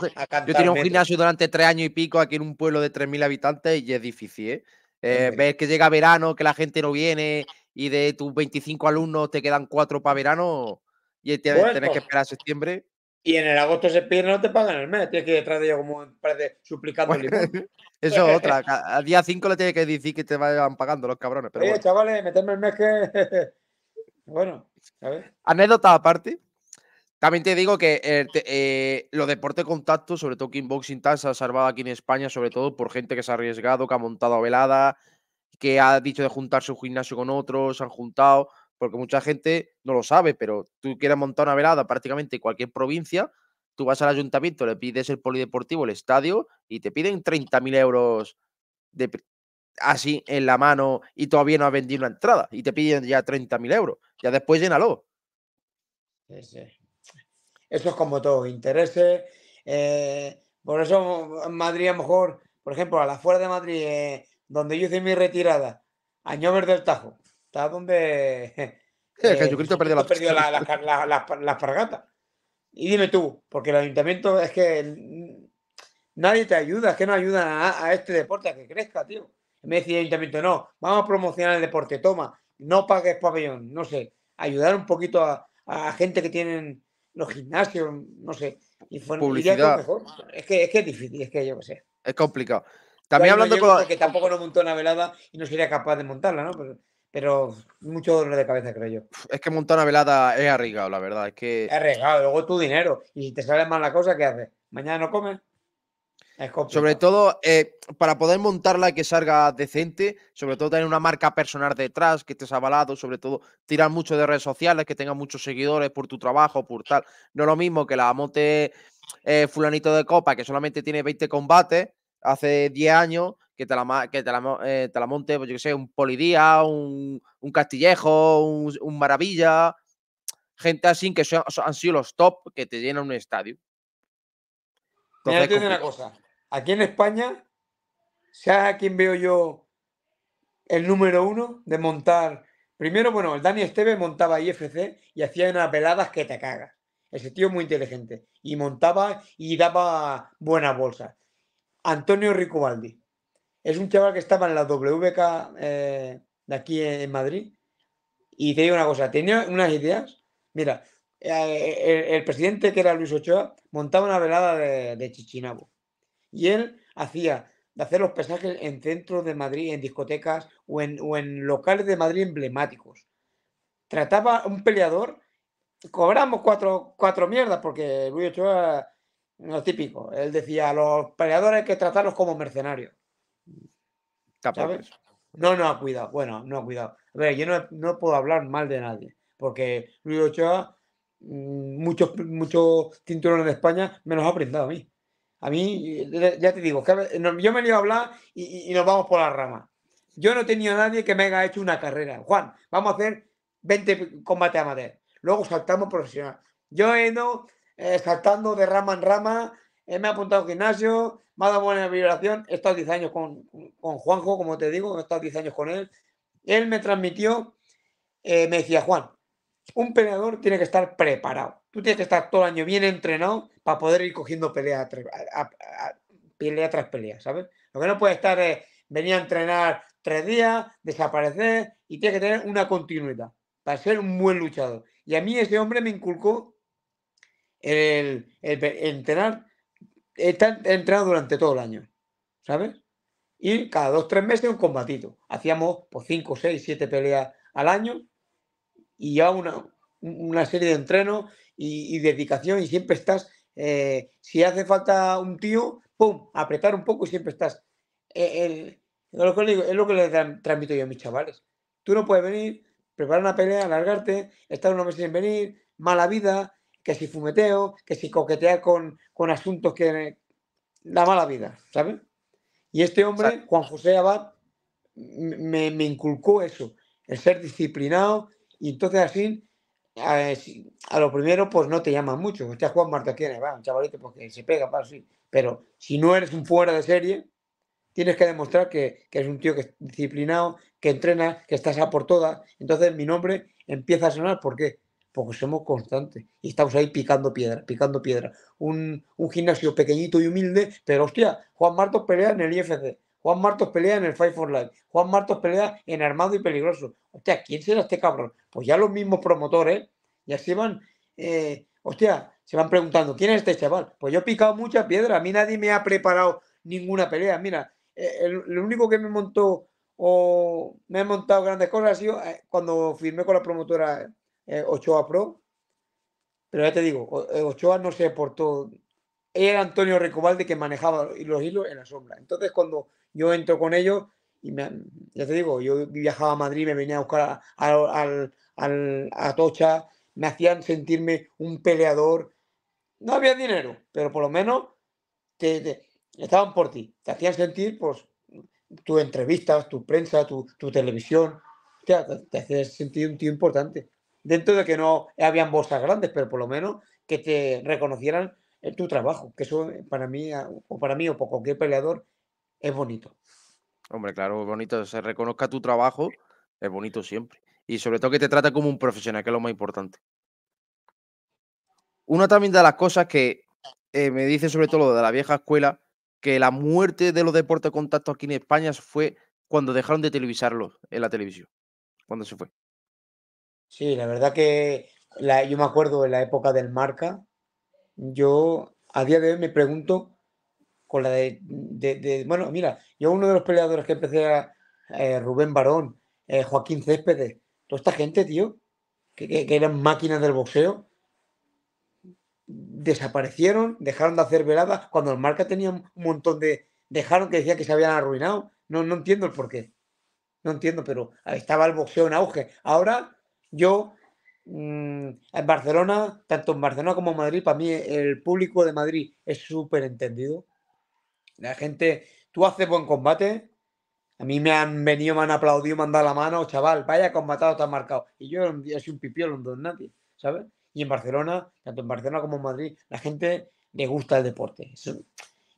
yo un, gimnasio durante tres años y pico aquí en un pueblo de 3.000 habitantes y es difícil, ¿eh? Eh, ves que llega verano, que la gente no viene y de tus 25 alumnos te quedan cuatro para verano y tienes que esperar a septiembre. Y en el agosto pierde, no te pagan el mes, tienes que ir detrás de ellos como parece suplicando Eso es otra, al día 5 le tienes que decir que te vayan pagando los cabrones. Pero Oye, chavales, meterme el mes que. bueno, ver. Anécdota aparte. También te digo que eh, los deportes de contacto, sobre todo kickboxing, tal, se ha salvado aquí en España, sobre todo por gente que se ha arriesgado, que ha montado a velada, que ha dicho de juntar su gimnasio con otros, se han juntado porque mucha gente no lo sabe, pero tú quieres montar una velada prácticamente en cualquier provincia, tú vas al ayuntamiento, le pides el polideportivo, el estadio, y te piden 30.000 euros así en la mano y todavía no has vendido la entrada y te piden ya 30.000 euros. Ya después llénalo. Eso es como todo, intereses. Eh, por eso en Madrid a lo mejor, por ejemplo, a la fuera de Madrid, eh, donde yo hice mi retirada, Añover del Tajo, Está donde. Eh, Jesucristo perdió, la, perdió Y dime tú, porque el ayuntamiento es que nadie te ayuda, es que no ayuda a, este deporte a que crezca, tío. Me decía el ayuntamiento, no, vamos a promocionar el deporte, toma, no pagues pabellón, no sé, ayudar un poquito a, gente que tienen los gimnasios, no sé. Y fue, Publicidad. Mejor. Es, que, es que es difícil, es que yo qué sé. Es complicado. También hablando Que tampoco no montó una velada y no sería capaz de montarla, ¿no? Pero pero mucho dolor de cabeza, creo yo. Es que montar una velada es arriesgado, la verdad. Es que. arriesgado, luego tu dinero. Y si te sale mal la cosa, ¿qué haces? ¿Mañana no comes? sobre todo, eh, para poder montarla y que salga decente, sobre todo tener una marca personal detrás, que estés avalado, sobre todo tirar mucho de redes sociales, que tengas muchos seguidores por tu trabajo, por tal. No es lo mismo que la monte eh, fulanito de copa, que solamente tiene 20 combates hace 10 años, que te la, que eh, monte, pues yo que sé, un Polidía, un, un Castillejo, un, Maravilla, gente así que han sido los top que te llenan un estadio. una cosa. Aquí en España, sea a veo yo el número uno de montar? Primero, bueno, el Dani Esteve montaba IFC y hacía unas veladas que te cagas. Ese tío muy inteligente. Y montaba y daba buenas bolsas. Antonio Ricobaldi. Es un chaval que estaba en la WK eh, de aquí en Madrid. Y te digo una cosa, tenía unas ideas. Mira, eh, el, presidente que era Luis Ochoa montaba una velada de, Chichinabo. Y él hacía de hacer los pesajes en centros de Madrid, en discotecas o en, locales de Madrid emblemáticos. Trataba un peleador, cobramos cuatro, mierdas, porque Luis Ochoa, lo típico, él decía, a los peleadores hay que tratarlos como mercenarios. No, No, no, cuidado. Bueno, no, cuidado. A ver, yo no, puedo hablar mal de nadie, porque Luis Ochoa, mm, muchos muchos cinturones de España, me los ha aprendido a mí. A mí, eh, ya te digo, yo me he ido a hablar y, nos vamos por la rama. Yo no he tenido a nadie que me haya hecho una carrera. Juan, vamos a hacer 20 combates madera Luego saltamos profesional. Yo he ido eh, saltando de rama en rama, eh, me he apuntado al gimnasio, me buena vibración. estos estado 10 años con, con Juanjo, como te digo, estos estado 10 años con él. Él me transmitió, eh, me decía, Juan, un peleador tiene que estar preparado. Tú tienes que estar todo el año bien entrenado para poder ir cogiendo pelea, tras pelea, ¿sabes? Lo que no puede estar es venir a entrenar tres días, desaparecer y tiene que tener una continuidad para ser un buen luchador. Y a mí ese hombre me inculcó el entrenar he entrenado durante todo el año, ¿sabes? Y cada dos, tres meses un combatito. Hacíamos por pues, cinco, seis, siete peleas al año y ya una, serie de entrenos y, dedicación y siempre estás, eh, si hace falta un tío, ¡pum!, apretar un poco y siempre estás. Eh, el, lo es lo que le transmito yo a mis chavales. Tú no puedes venir, preparar una pelea, alargarte, estar unos meses sin venir, mala vida, que si fumeteo, que si coquetea con, con asuntos que da mala vida, ¿sabes? Y este hombre, Juan José Abad, me, inculcó eso, el ser disciplinado, y entonces así, a, lo primero, pues no te llaman mucho. este Juan Marta, ¿quién es? Va, un chavalito, porque pues, se pega, Pero si no eres un fuera de serie, tienes que demostrar que, que, eres un tío que es disciplinado, que entrena, que estás a por todas. Entonces mi nombre empieza a sonar, ¿por qué? porque somos constantes y estamos ahí picando piedra, picando piedra. Un, gimnasio pequeñito y humilde, pero hostia, Juan Martos pelea en el IFC, Juan Martos pelea en el Fight for Life, Juan Martos pelea en Armado y Peligroso. Hostia, ¿quién será este cabrón? Pues ya los mismos promotores, ya se van, eh, hostia, se van preguntando, ¿quién es este chaval? Pues yo he picado muchas piedra, a mí nadie me ha preparado ninguna pelea. Mira, eh, lo único que me montó o me ha montado grandes cosas ha sido eh, cuando firmé con la promotora eh, Ochoa Pro. Pero ya te digo, eh, Ochoa no se portó. Era Antonio Recobalde que manejaba los hilos en la sombra. Entonces, cuando yo entro con ellos, y ya te digo, yo viajaba a Madrid, me venía a buscar al a Tocha, me hacían sentirme un peleador. No había dinero, pero por lo menos te, estaban por ti. Te hacían sentir pues, tus entrevistas, tu prensa, tu, televisión. Te, te hacían sentir un tío importante dentro de que no habían bolsas grandes, pero por lo menos que te reconocieran eh, tu trabajo, que eso eh, ah, para mí o para mí o cualquier peleador es bonito. Hombre, claro, bonito, se reconozca tu trabajo, es bonito siempre. Y sobre todo que te trata como un profesional, que es lo más importante. Una también de las cosas que eh, me dice sobre todo de la vieja escuela, que la muerte de los deportes de contacto aquí en España fue cuando dejaron de televisarlos en la televisión, cuando se fue. Sí, la verdad que yo me acuerdo en la época del marca, yo a día de hoy me pregunto con la de, bueno, mira, yo uno de los peleadores que empecé era eh, Rubén Barón, eh, Joaquín Céspedes, toda esta gente, tío, que, eran máquinas del boxeo, desaparecieron, dejaron de hacer veladas, cuando el marca tenía un montón de, dejaron que decía que se habían arruinado, no, no entiendo el porqué, no entiendo, pero estaba el boxeo en auge, ahora yo, mm, en Barcelona, tanto en Barcelona como en Madrid, para mí el público de Madrid es súper entendido. La gente, tú haces buen combate. A mí me han venido, me han aplaudido, me han dado la mano, chaval, vaya combatado, tan marcado. Y yo soy un pipiolo, no nadie, ¿sabes? Y en Barcelona, tanto en Barcelona como en Madrid, la gente le gusta el deporte. Eso,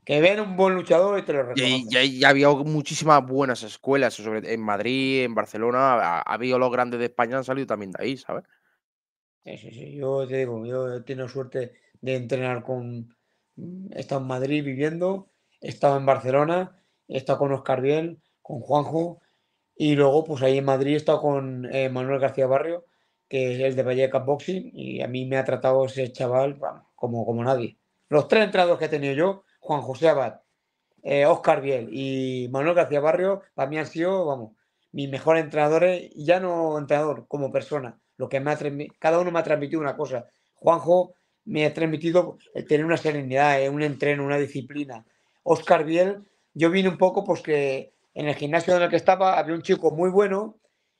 que vean un buen luchador y te lo recomiendo. Y, había muchísimas buenas escuelas, en Madrid, en Barcelona, ha, habido los grandes de España, han salido también de ahí, ¿sabes? Sí, sí, sí, yo te digo, yo he tenido suerte de entrenar con, mm, he estado en Madrid viviendo, he estado en Barcelona, he estado con Oscar Biel, con Juanjo, y luego pues ahí en Madrid he estado con eh, Manuel García Barrio, que es el de Vallecas Boxing, y a mí me ha tratado ese chaval como, como nadie. Los tres entrados que he tenido yo, Juan José Abad, Oscar eh, Biel y Manuel García Barrio, para mí han sido, vamos, mis mejores entrenadores, ya no entrenador, como persona. Lo que me ha cada uno me ha transmitido una cosa. Juanjo me ha transmitido eh, tener una serenidad, eh, un entreno, una disciplina. Oscar Biel, yo vine un poco porque en el gimnasio en el que estaba había un chico muy bueno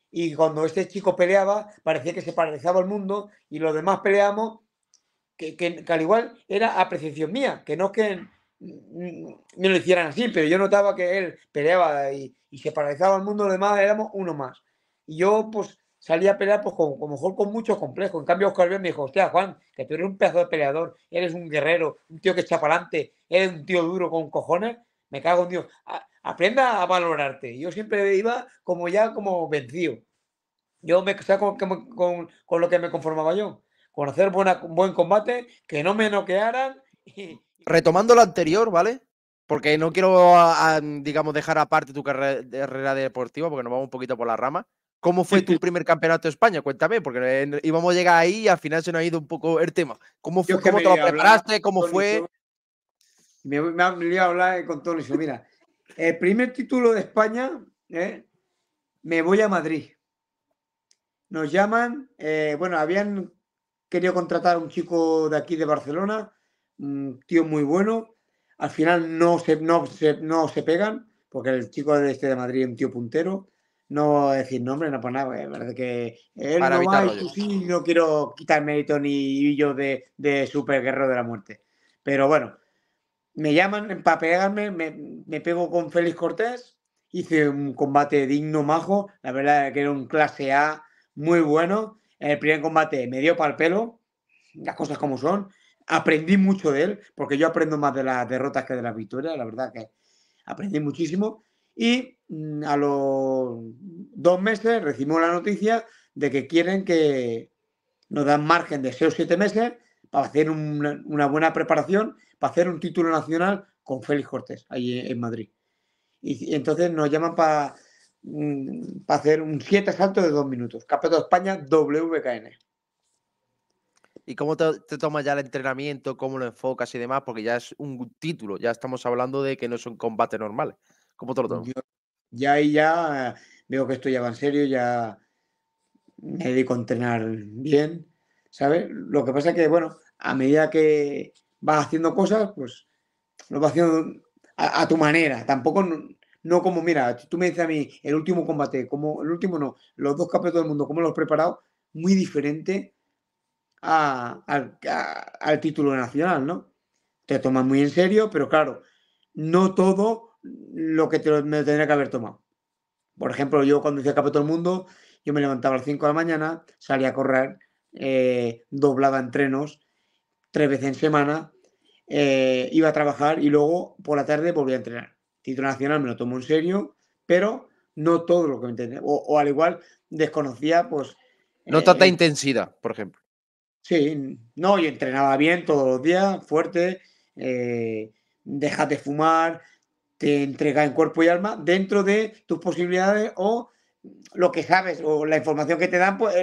y cuando este chico peleaba parecía que se paralizaba el mundo y los demás peleamos que, que al igual era apreciación mía, que no que me lo hicieran así, pero yo notaba que él peleaba y, se paralizaba al mundo, de demás éramos uno más. Y yo, pues, salía a pelear, pues, con, como mejor con muchos complejos. En cambio, Oscar bien me dijo, sea Juan, que tú eres un pedazo de peleador, eres un guerrero, un tío que echa para eres un tío duro con cojones, me cago en Dios. aprenda a valorarte. Yo siempre iba como ya, como vencido. Yo me, quedaba con, lo que me conformaba yo. Conocer buena, buen combate, que no me noquearan y retomando lo anterior, ¿vale? Porque no quiero, ah, digamos, dejar aparte tu carrera, deportiva, porque nos vamos un poquito por la rama. ¿Cómo fue tu primer campeonato de España? Cuéntame, porque íbamos a llegar ahí y al final se nos ha ido un poco el tema. ¿Cómo, fue, cómo te lo preparaste? ¿Cómo fue? Me, voy a hablar eh, con Tony. Mira, el primer título de España, eh, me voy a Madrid. Nos llaman, eh, bueno, habían querido contratar a un chico de aquí de Barcelona, un tío muy bueno. Al final no se, no, pegan, porque el chico de este de Madrid es un tío puntero. No decir nombre, no, pues nada, es que él no y no quiero quitar mérito ni yo de, de super guerrero de la muerte. Pero bueno, me llaman para pegarme, me, pego con Félix Cortés, hice un combate digno, majo, la verdad es que era un clase A muy bueno. el primer combate me dio para el pelo, las cosas como son, Aprendí mucho de él, porque yo aprendo más de las derrotas que de las victorias, la verdad que aprendí muchísimo. Y mm, a los dos meses recibimos la noticia de que quieren que nos dan margen de 6 o 7 meses para hacer una, buena preparación, para hacer un título nacional con Félix Cortés, ahí en Madrid. Y, entonces nos llaman para mm, para hacer un siete salto de dos minutos. campeón de España WKN. ¿Y cómo te, tomas ya el entrenamiento, cómo lo enfocas y demás? Porque ya es un título, ya estamos hablando de que no son combates normales. ¿Cómo te lo tomas? ya ahí ya veo que esto ya va en serio, ya me dedico a entrenar bien, ¿sabes? Lo que pasa es que, bueno, a medida que vas haciendo cosas, pues lo vas haciendo a, tu manera, tampoco... No como, mira, tú me dices a mí, el último combate, como el último no, los dos campeones del mundo, cómo los he preparado, muy diferente al título nacional, ¿no? Te tomas muy en serio, pero claro, no todo lo que te me tendría que haber tomado. Por ejemplo, yo cuando hice de todo el mundo, yo me levantaba a las 5 de la mañana, salía a correr, eh, doblaba entrenos tres veces en semana, eh, iba a trabajar y luego por la tarde volvía a entrenar. Título nacional me lo tomo en serio, pero no todo lo que me entendía. O, al igual desconocía, pues. No tanta eh, intensidad, por ejemplo. Sí, no, y entrenaba bien todos los días, fuerte, eh, de fumar, te entrega en cuerpo y alma dentro de tus posibilidades o lo que sabes o la información que te dan, pues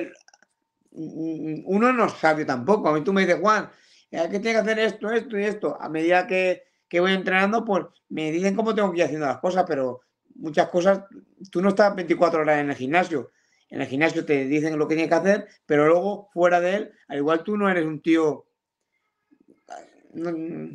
mm, mm, uno no sabe tampoco. A mí tú me dices, Juan, hay eh, que tiene que hacer esto, esto y esto. A medida que, que, voy entrenando, pues me dicen cómo tengo que ir haciendo las cosas, pero muchas cosas, tú no estás 24 horas en el gimnasio. En el gimnasio te dicen lo que tienes que hacer, pero luego fuera de él, al igual tú no eres un tío, no,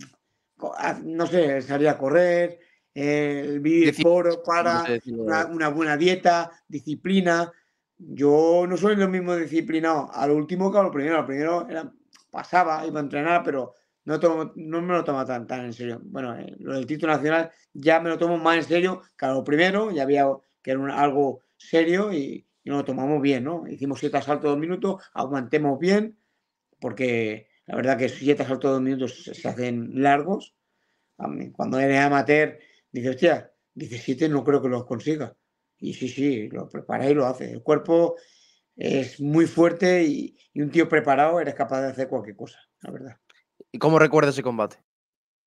ah, sé, salir a correr, el vivir por, para, una, buena dieta, disciplina. Yo no soy lo mismo disciplinado al último que a lo primero. Al primero era, pasaba, iba a entrenar, pero no, no me lo toma tan, tan en serio. Bueno, eh, lo del título nacional ya me lo tomo más en serio que a lo primero, ya había que era algo serio y, y nos lo tomamos bien, ¿no? Hicimos siete asaltos de dos minutos, aguantemos bien, porque la verdad que siete asaltos de dos minutos se hacen largos. Cuando eres amateur, dices, hostia, 17 no creo que los consiga. Y sí, sí, lo preparas y lo haces. El cuerpo es muy fuerte y, un tío preparado eres capaz de hacer cualquier cosa, la verdad. ¿Y cómo recuerdas ese combate?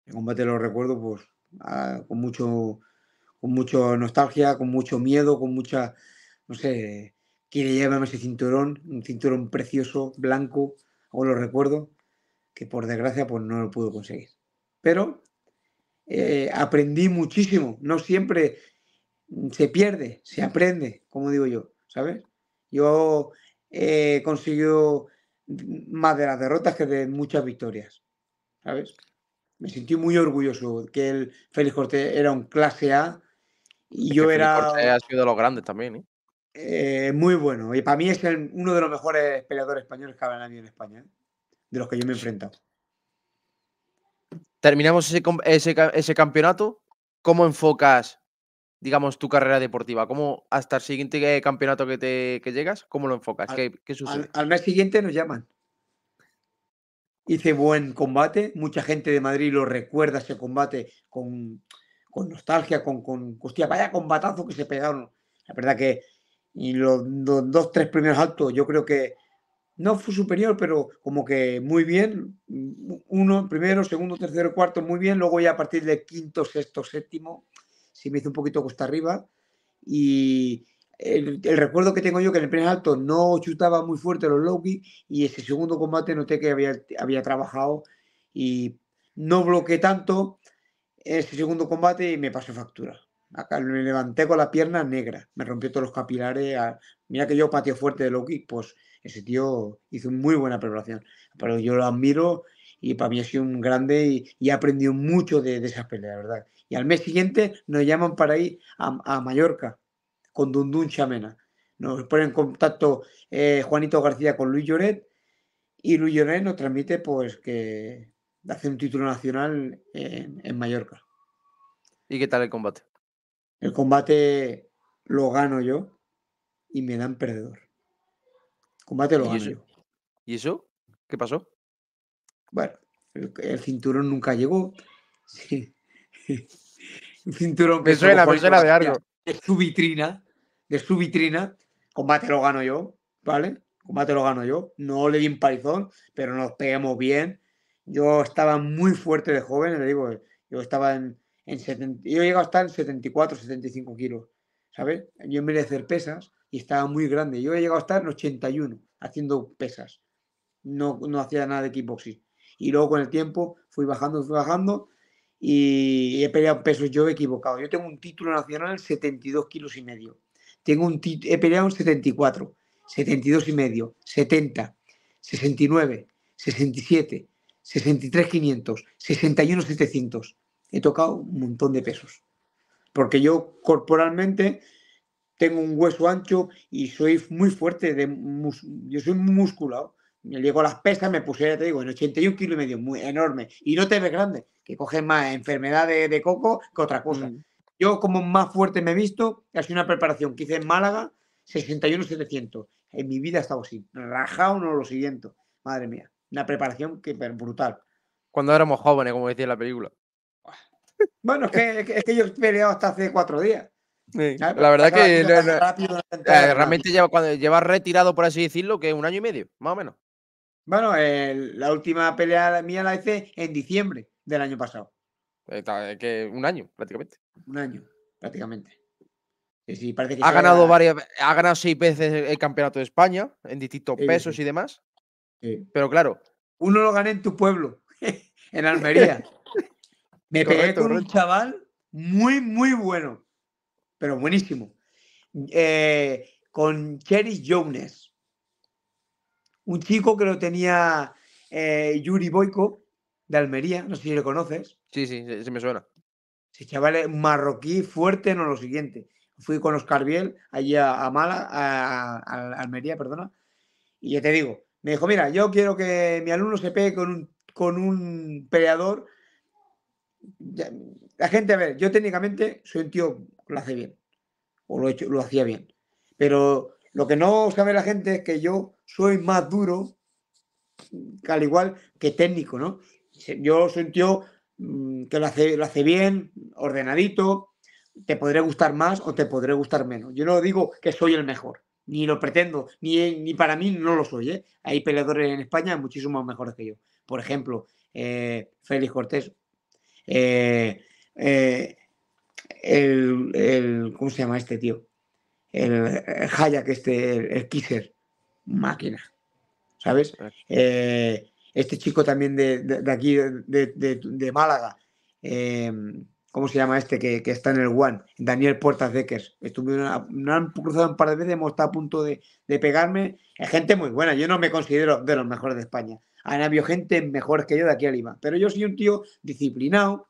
El combate lo recuerdo pues ah, con mucho con mucha nostalgia, con mucho miedo, con mucha no sé, quiere llevarme ese cinturón, un cinturón precioso, blanco, o lo recuerdo, que por desgracia pues no lo pudo conseguir. Pero eh, aprendí muchísimo, no siempre se pierde, se aprende, como digo yo, ¿sabes? Yo he conseguido más de las derrotas que de muchas victorias, ¿sabes? Me sentí muy orgulloso que el Félix Cortés era un clase A y yo era... ha sido de los grandes también, ¿eh? Eh, muy bueno. Y para mí es uno de los mejores peleadores españoles que habrán habido en España, ¿eh? de los que yo me he enfrentado. Terminamos ese, ese, campeonato. ¿Cómo enfocas, digamos, tu carrera deportiva? ¿Cómo hasta el siguiente campeonato que, te, que llegas, cómo lo enfocas? Al, ¿Qué, sucede? Al, mes siguiente nos llaman. Hice buen combate. Mucha gente de Madrid lo recuerda ese combate con, nostalgia, con, con, hostia, vaya combatazo que se pegaron. La verdad que y los, dos, tres primeros altos yo creo que no fue superior, pero como que muy bien. Uno, primero, segundo, tercero, cuarto, muy bien. Luego ya a partir del quinto, sexto, séptimo, sí me hizo un poquito costa arriba. Y el, recuerdo que tengo yo que en el primer alto no chutaba muy fuerte los Loki y ese segundo combate noté que había, había trabajado y no bloqueé tanto ese segundo combate y me pasó factura. Acá me levanté con la pierna negra, me rompió todos los capilares. Mira que yo patio fuerte de Loki, pues ese tío hizo muy buena preparación. Pero yo lo admiro y para mí ha sido un grande y, y he aprendido mucho de, esa pelea peleas, ¿verdad? Y al mes siguiente nos llaman para ir a, Mallorca con Dundun Chamena. Nos pone en contacto eh, Juanito García con Luis Lloret y Luis Lloret nos transmite pues que hace un título nacional en, en Mallorca. ¿Y qué tal el combate? El combate lo gano yo y me dan perdedor. combate lo gano yo. ¿Y eso? ¿Qué pasó? Bueno, el, cinturón nunca llegó. Sí. el cinturón me suena, de De su vitrina, de su vitrina, combate lo gano yo, ¿vale? Combate lo gano yo. No le di un palizón pero nos pegamos bien. Yo estaba muy fuerte de joven, le digo, yo estaba en, en 70, yo a estar en 74, 75 kilos, ¿sabes? Yo vez de hacer pesas y estaba muy grande. Yo he llegado a estar en 81 haciendo pesas. No, hacía nada de kickboxing. Y luego con el tiempo fui bajando, fui bajando y he peleado pesos yo he equivocado. Yo tengo un título nacional 72 kilos y medio. Tengo un he peleado en 74, 72 y medio, 70, 69, 67, 63 500, 61 700 he tocado un montón de pesos. Porque yo corporalmente tengo un hueso ancho y soy muy fuerte, de yo soy muy musculado. Me llego a las pesas, me puse, ya te digo, en 81 kilos y medio, muy enorme. Y no te ves grande, que coges más enfermedades de, coco que otra cosa. Mm. Yo como más fuerte me he visto, ha sido una preparación que hice en Málaga, 61-700. En mi vida he estado así, rajado no lo siguiente. Madre mía, una preparación que brutal. Cuando éramos jóvenes, como decía la película. Bueno, es que, yo he peleado hasta hace cuatro días. La verdad que eh, realmente lleva, cuando lleva retirado, por así decirlo, que un año y medio, más o menos. Bueno, la última pelea mía la hice en diciembre del año pasado. Eh, que un año, prácticamente. Un año, prácticamente. ha ganado varias, ha ganado seis veces el campeonato de España en distintos pesos y demás. Pero claro. Uno lo gané en tu pueblo, en Almería. Me pegué con un chaval muy, muy bueno, pero buenísimo. Eh, con Cheris Jones, un chico que lo tenía eh, Yuri Boico de Almería, no sé si lo conoces. Sí, sí, sí, me suena. Sí chaval marroquí fuerte, no lo siguiente. Fui con Oscar Biel allí a, Mala, a, Almería, perdona, y yo te digo, me dijo, mira, yo quiero que mi alumno se pegue con con un peleador la gente, a ver, yo técnicamente soy un tío lo hace bien, o lo, hecho, lo hacía bien, pero lo que no sabe la gente es que yo soy más duro, al igual que técnico, ¿no? Yo soy un tío mm, que lo hace, lo hace bien, ordenadito, te podré gustar más o te podré gustar menos. Yo no digo que soy el mejor, ni lo pretendo, ni, ni para mí no lo soy. ¿eh? Hay peleadores en España muchísimo mejores que yo. Por ejemplo, eh, Félix Cortés, eh, eh, el, ¿Cómo se llama este tío? El, Hayak, este, el, Kisser, máquina, ¿sabes? Eh, este chico también de, aquí, de, Málaga, ¿cómo se llama este que, que, está en el One? Daniel Puertas Deckers. Estuvieron, no han cruzado un par de veces, hemos estado a punto de, de pegarme. Es gente muy buena, yo no me considero de los mejores de España, han habido gente mejor que yo de aquí a Lima. Pero yo soy un tío disciplinado,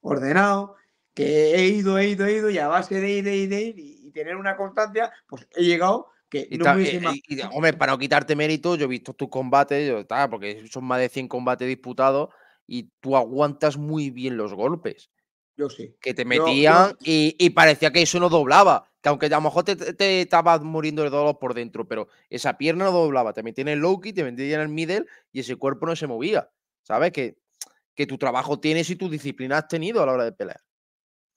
ordenado, que he ido, he ido, he ido, y a base de ir, de ir, de ir, y tener una constancia, pues he llegado que y no eh, eh, hombre, para no quitarte mérito, yo he visto tus combates, porque son más de 100 combates disputados y tú aguantas muy bien los golpes. Yo Que te metían Y, parecía que eso no doblaba. Que aunque a lo mejor te, estabas muriendo de dolor por dentro, pero esa pierna no doblaba. Te metían en el low te metían en el middle y ese cuerpo no se movía. ¿Sabes? Que, tu trabajo tienes y tu disciplina has tenido a la hora de pelear.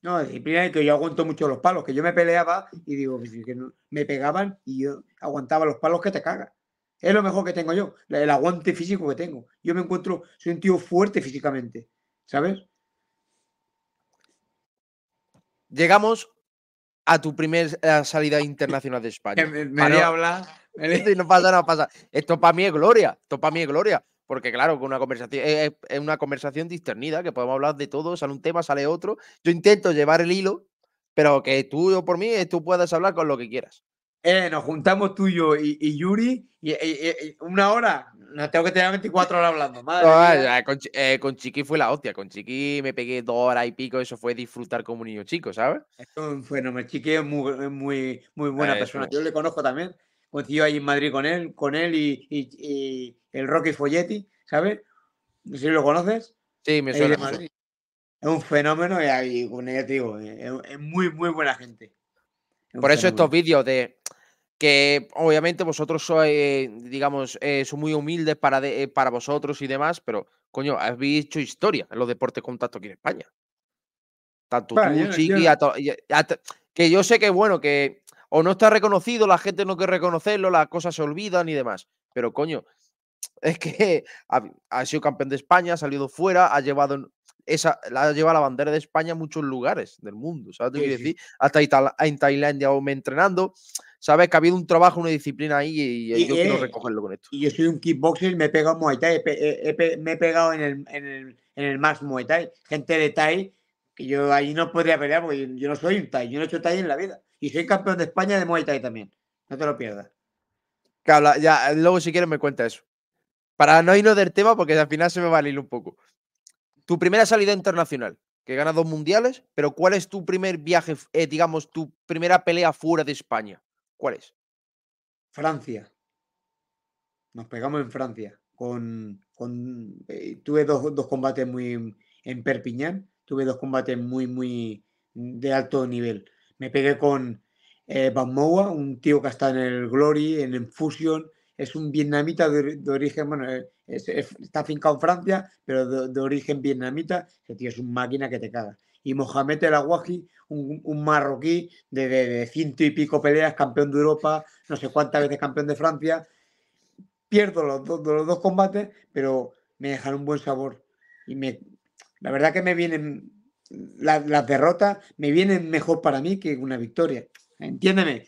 No, disciplina es que yo aguanto mucho los palos, que yo me peleaba y digo, pues, que me pegaban y yo aguantaba los palos que te cagas. Es lo mejor que tengo yo, el aguante físico que tengo. Yo me encuentro, soy un tío fuerte físicamente, ¿sabes? llegamos a tu primera eh, salida internacional de España. me, me a hablar. no pasa nada, Esto para mí es gloria. Esto para mí es gloria. Porque claro, con una conversación eh, eh, es, una conversación discernida, que podemos hablar de todo, sale un tema, sale otro. Yo intento llevar el hilo, pero que tú o por mí tú puedas hablar con lo que quieras. nos juntamos tú y y, Yuri y, y una hora no tengo que tener 24 horas hablando, eh, con, Chiqui fue la hostia. Con Chiqui me pegué dos horas y pico. Eso fue disfrutar como un niño chico, ¿sabes? Es un fenómeno. Chiqui es muy, muy, buena persona. Yo le conozco también. tío ahí en Madrid con él, con él y, el Rocky Folletti, ¿sabes? No si lo conoces. Sí, me suena. Es un fenómeno y, ahí, con él, te digo, es, muy, muy buena gente. Por eso estos vídeos de que obviamente vosotros sois, digamos, eh, son muy humildes para, eh, para vosotros y demás, pero coño, habéis hecho historia en los deportes contacto aquí en España. Tanto tú, Chiqui, eh, que yo sé que, bueno, que o no está reconocido, la gente no quiere reconocerlo, las cosas se olvidan y demás, pero coño, es que ha, sido campeón de España, ha salido fuera, ha llevado esa, la lleva la bandera de España a muchos lugares del mundo, ¿sabes? decir? Hasta en Tailandia o me entrenando sabes que ha habido un trabajo, una disciplina ahí y, yo quiero recogerlo con esto. Y yo soy un kickboxer y me he pegado Muay Thai, me he pegado en el, en, el, en Max Muay Thai, gente de Thai que yo ahí no podría pelear porque yo no soy un Thai, yo no he hecho Thai en la vida. Y soy campeón de España de Muay Thai también, no te lo pierdas. Claro, ya, luego si quieres me cuenta eso. Para no irnos del tema, porque al final se me va a ir un poco. Tu primera salida internacional, que gana dos mundiales, pero ¿cuál es tu primer viaje, eh, digamos, tu primera pelea fuera de España? ¿Cuál es? Francia. Nos pegamos en Francia. Con, con eh, tuve dos, combates muy en Perpiñán, tuve dos combates muy, muy de alto nivel. Me pegué con eh, Van un tío que está en el Glory, en el Fusion, es un vietnamita de, origen, bueno, eh, está fincado en Francia, pero de, origen vietnamita, ese tío es un máquina que te caga y Mohamed El Aguaji, un, marroquí de, de, de, ciento y pico peleas, campeón de Europa, no sé cuántas veces campeón de Francia. Pierdo los, los dos combates, pero me dejaron un buen sabor. Y me, la verdad que me vienen, las derrotas me vienen mejor para mí que una victoria. Entiéndeme,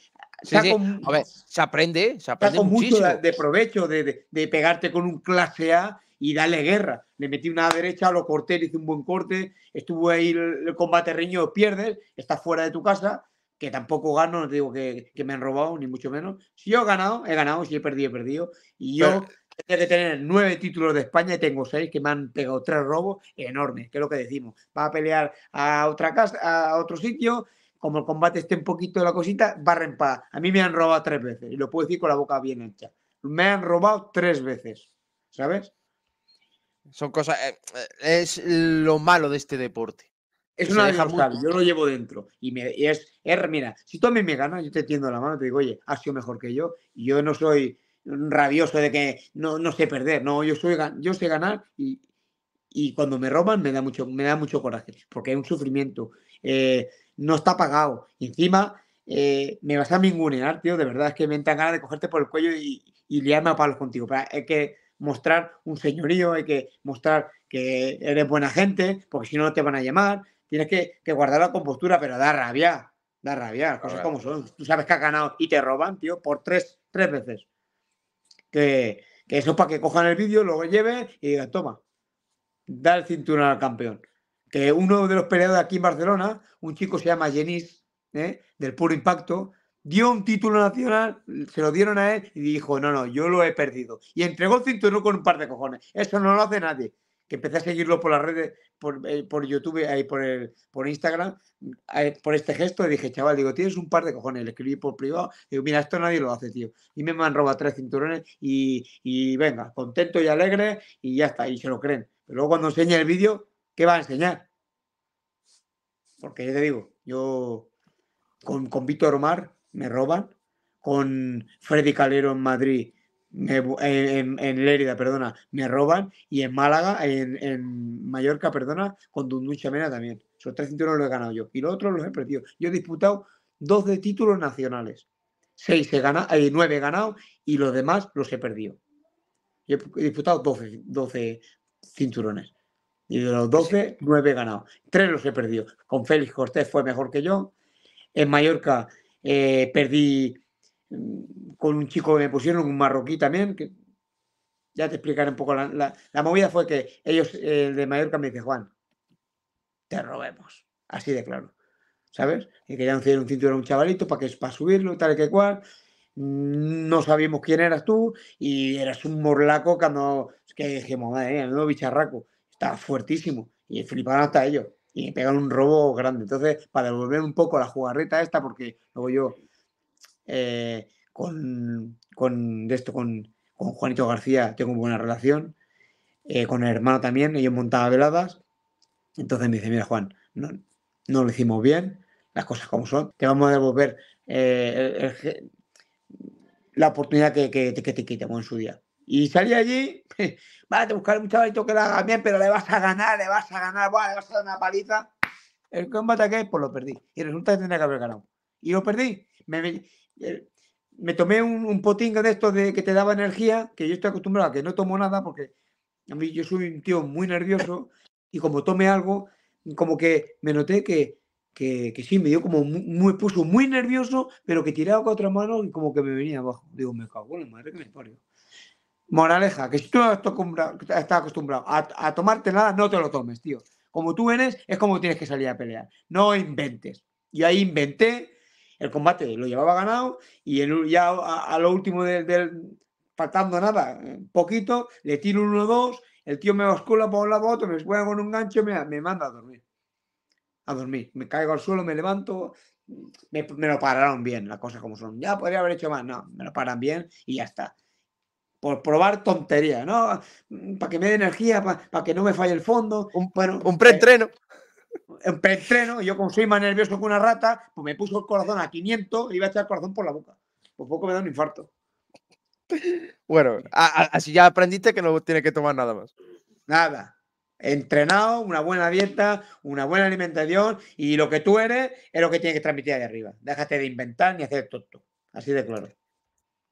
A ver, se aprende, se aprende mucho de, provecho de, de, pegarte con un clase A y dale guerra. Le metí una derecha, lo corté, le hice un buen corte, estuvo ahí el, combate reñido, pierdes, estás fuera de tu casa, que tampoco gano, no te digo que, me han robado, ni mucho menos. Si yo he ganado, he ganado, si he perdido, he perdido. Y yo de tengo tener nueve títulos de España y tengo seis que me han pegado tres robos enormes, que es lo que decimos. Va a pelear a otra casa, a otro sitio, como el combate esté un poquito de la cosita, a para. A mí me han robado tres veces, y lo puedo decir con la boca bien hecha. Me han robado tres veces, ¿sabes? Son cosas. Eh, eh, es lo malo de este deporte. Es una deja yo lo llevo dentro. Y, me, es, mira, si tú a mí me ganas, yo te tiendo la mano, te digo, oye, has sido mejor que yo. Y yo no soy rabioso de que no, no sé perder. No, yo, soy, yo sé ganar y, y cuando me roban me da mucho, me da mucho coraje, porque es un sufrimiento. Eh, no está pagado. encima me vas a ningunear, tío. De verdad, es que me entran ganas de cogerte por el cuello y, y liarme a palos contigo. Pero es que mostrar un señorío, hay que mostrar que eres buena gente, porque si no, no te van a llamar. Tienes que, guardar la compostura, pero da rabia, da rabia, cosas como son. Tú sabes que has ganado y te roban, tío, por tres, tres veces. Que, eso para que cojan el vídeo, luego lleven y digan, toma, da el cinturón al campeón. Que uno de los peleados aquí en Barcelona, un chico se llama Jenis ¿eh? del puro impacto, dio un título nacional, se lo dieron a él y dijo, no, no, yo lo he perdido. Y entregó el cinturón con un par de cojones. Eso no lo hace nadie. Que empecé a seguirlo por las redes, por, eh, YouTube y eh, por, el, por Instagram, eh, por este gesto. dije, chaval, digo, tienes un par de cojones. Le escribí por privado. Digo, mira, esto nadie lo hace, tío. Y me han robado tres cinturones y, venga, contento y alegre y ya está. Y se lo creen. Pero luego cuando enseña el vídeo, ¿qué va a enseñar? Porque ya te digo, yo con, con Víctor Omar me roban, con Freddy Calero en Madrid, en, Lérida, perdona, me roban, y en Málaga, en, Mallorca, perdona, con Dunducha Mena también. Esos tres cinturones los he ganado yo y los otros los he perdido. Yo he disputado dos títulos nacionales. Seis he eh, ganado, nueve y los demás los he perdido. Yo he disputado 12, 12 cinturones. Y de los 12, 9 he ganado. 3 los he perdido. Con Félix Cortés fue mejor que yo. En Mallorca eh, perdí mm, con un chico que me pusieron, un marroquí también, que ya te explicaré un poco. La, movida fue que ellos, el de Mallorca, me dice, Juan, te robemos. Así de claro. ¿Sabes? Y querían hacer un cinturón a un chavalito para que para subirlo, tal y que cual. No sabíamos quién eras tú y eras un morlaco cuando, que dijimos, madre mía, nuevo bicharraco. Estaba fuertísimo y fliparon hasta ellos y me pegan un robo grande. Entonces, para devolver un poco la jugarreta esta, porque luego yo eh, con, esto, con, Juanito García tengo buena relación, eh, con el hermano también, ellos montaban veladas. Entonces me dice, mira Juan, no, no lo hicimos bien, las cosas como son, te vamos a devolver eh, la oportunidad que, que, que te quitamos en su día. Y salí allí, va a buscar un chavalito que la haga bien, pero le vas a ganar, le vas a ganar, le vas a dar una paliza. El combate que es, pues lo perdí. Y resulta que tendría que haber ganado. Y lo perdí. Eh, me, tomé un, un, potín de esto de, que te daba energía, que yo estoy acostumbrado a que no tomo nada, porque a mí yo soy un tío muy nervioso. Y como tomé algo, como que me noté que, sí, me dio como muy, muy, puso muy nervioso, pero que tiraba con otra mano y como que me venía abajo. Digo, me cago en la madre que me parió. Moraleja, que si tú estás acostumbrado a, tomarte nada, no te lo tomes, tío. Como tú eres, es como tienes que salir a pelear. No inventes. Y ahí inventé, el combate lo llevaba ganado y ya a, lo último del, faltando nada, eh, poquito, le tiro uno dos, el tío me oscula por la bota, me juega con un gancho me, me manda a dormir. A dormir. Me caigo al suelo, me levanto. Me, me lo pararon bien, las cosas como son. Ya podría haber hecho más, no, me lo paran bien y ya está por probar tontería, ¿no? Para que me dé energía, para, que no me falle el fondo. Un, bueno, un eh, preentreno. entreno un preentreno, yo como soy más nervioso que una rata, pues me puso el corazón a 500 y iba a echar el corazón por la boca. Por poco me da un infarto. Bueno, así ya aprendiste que no tienes que tomar nada más. Nada. Entrenado, una buena dieta, una buena alimentación y lo que tú eres es lo que tiene que transmitir ahí arriba. Déjate de inventar ni hacer tonto. Así de claro.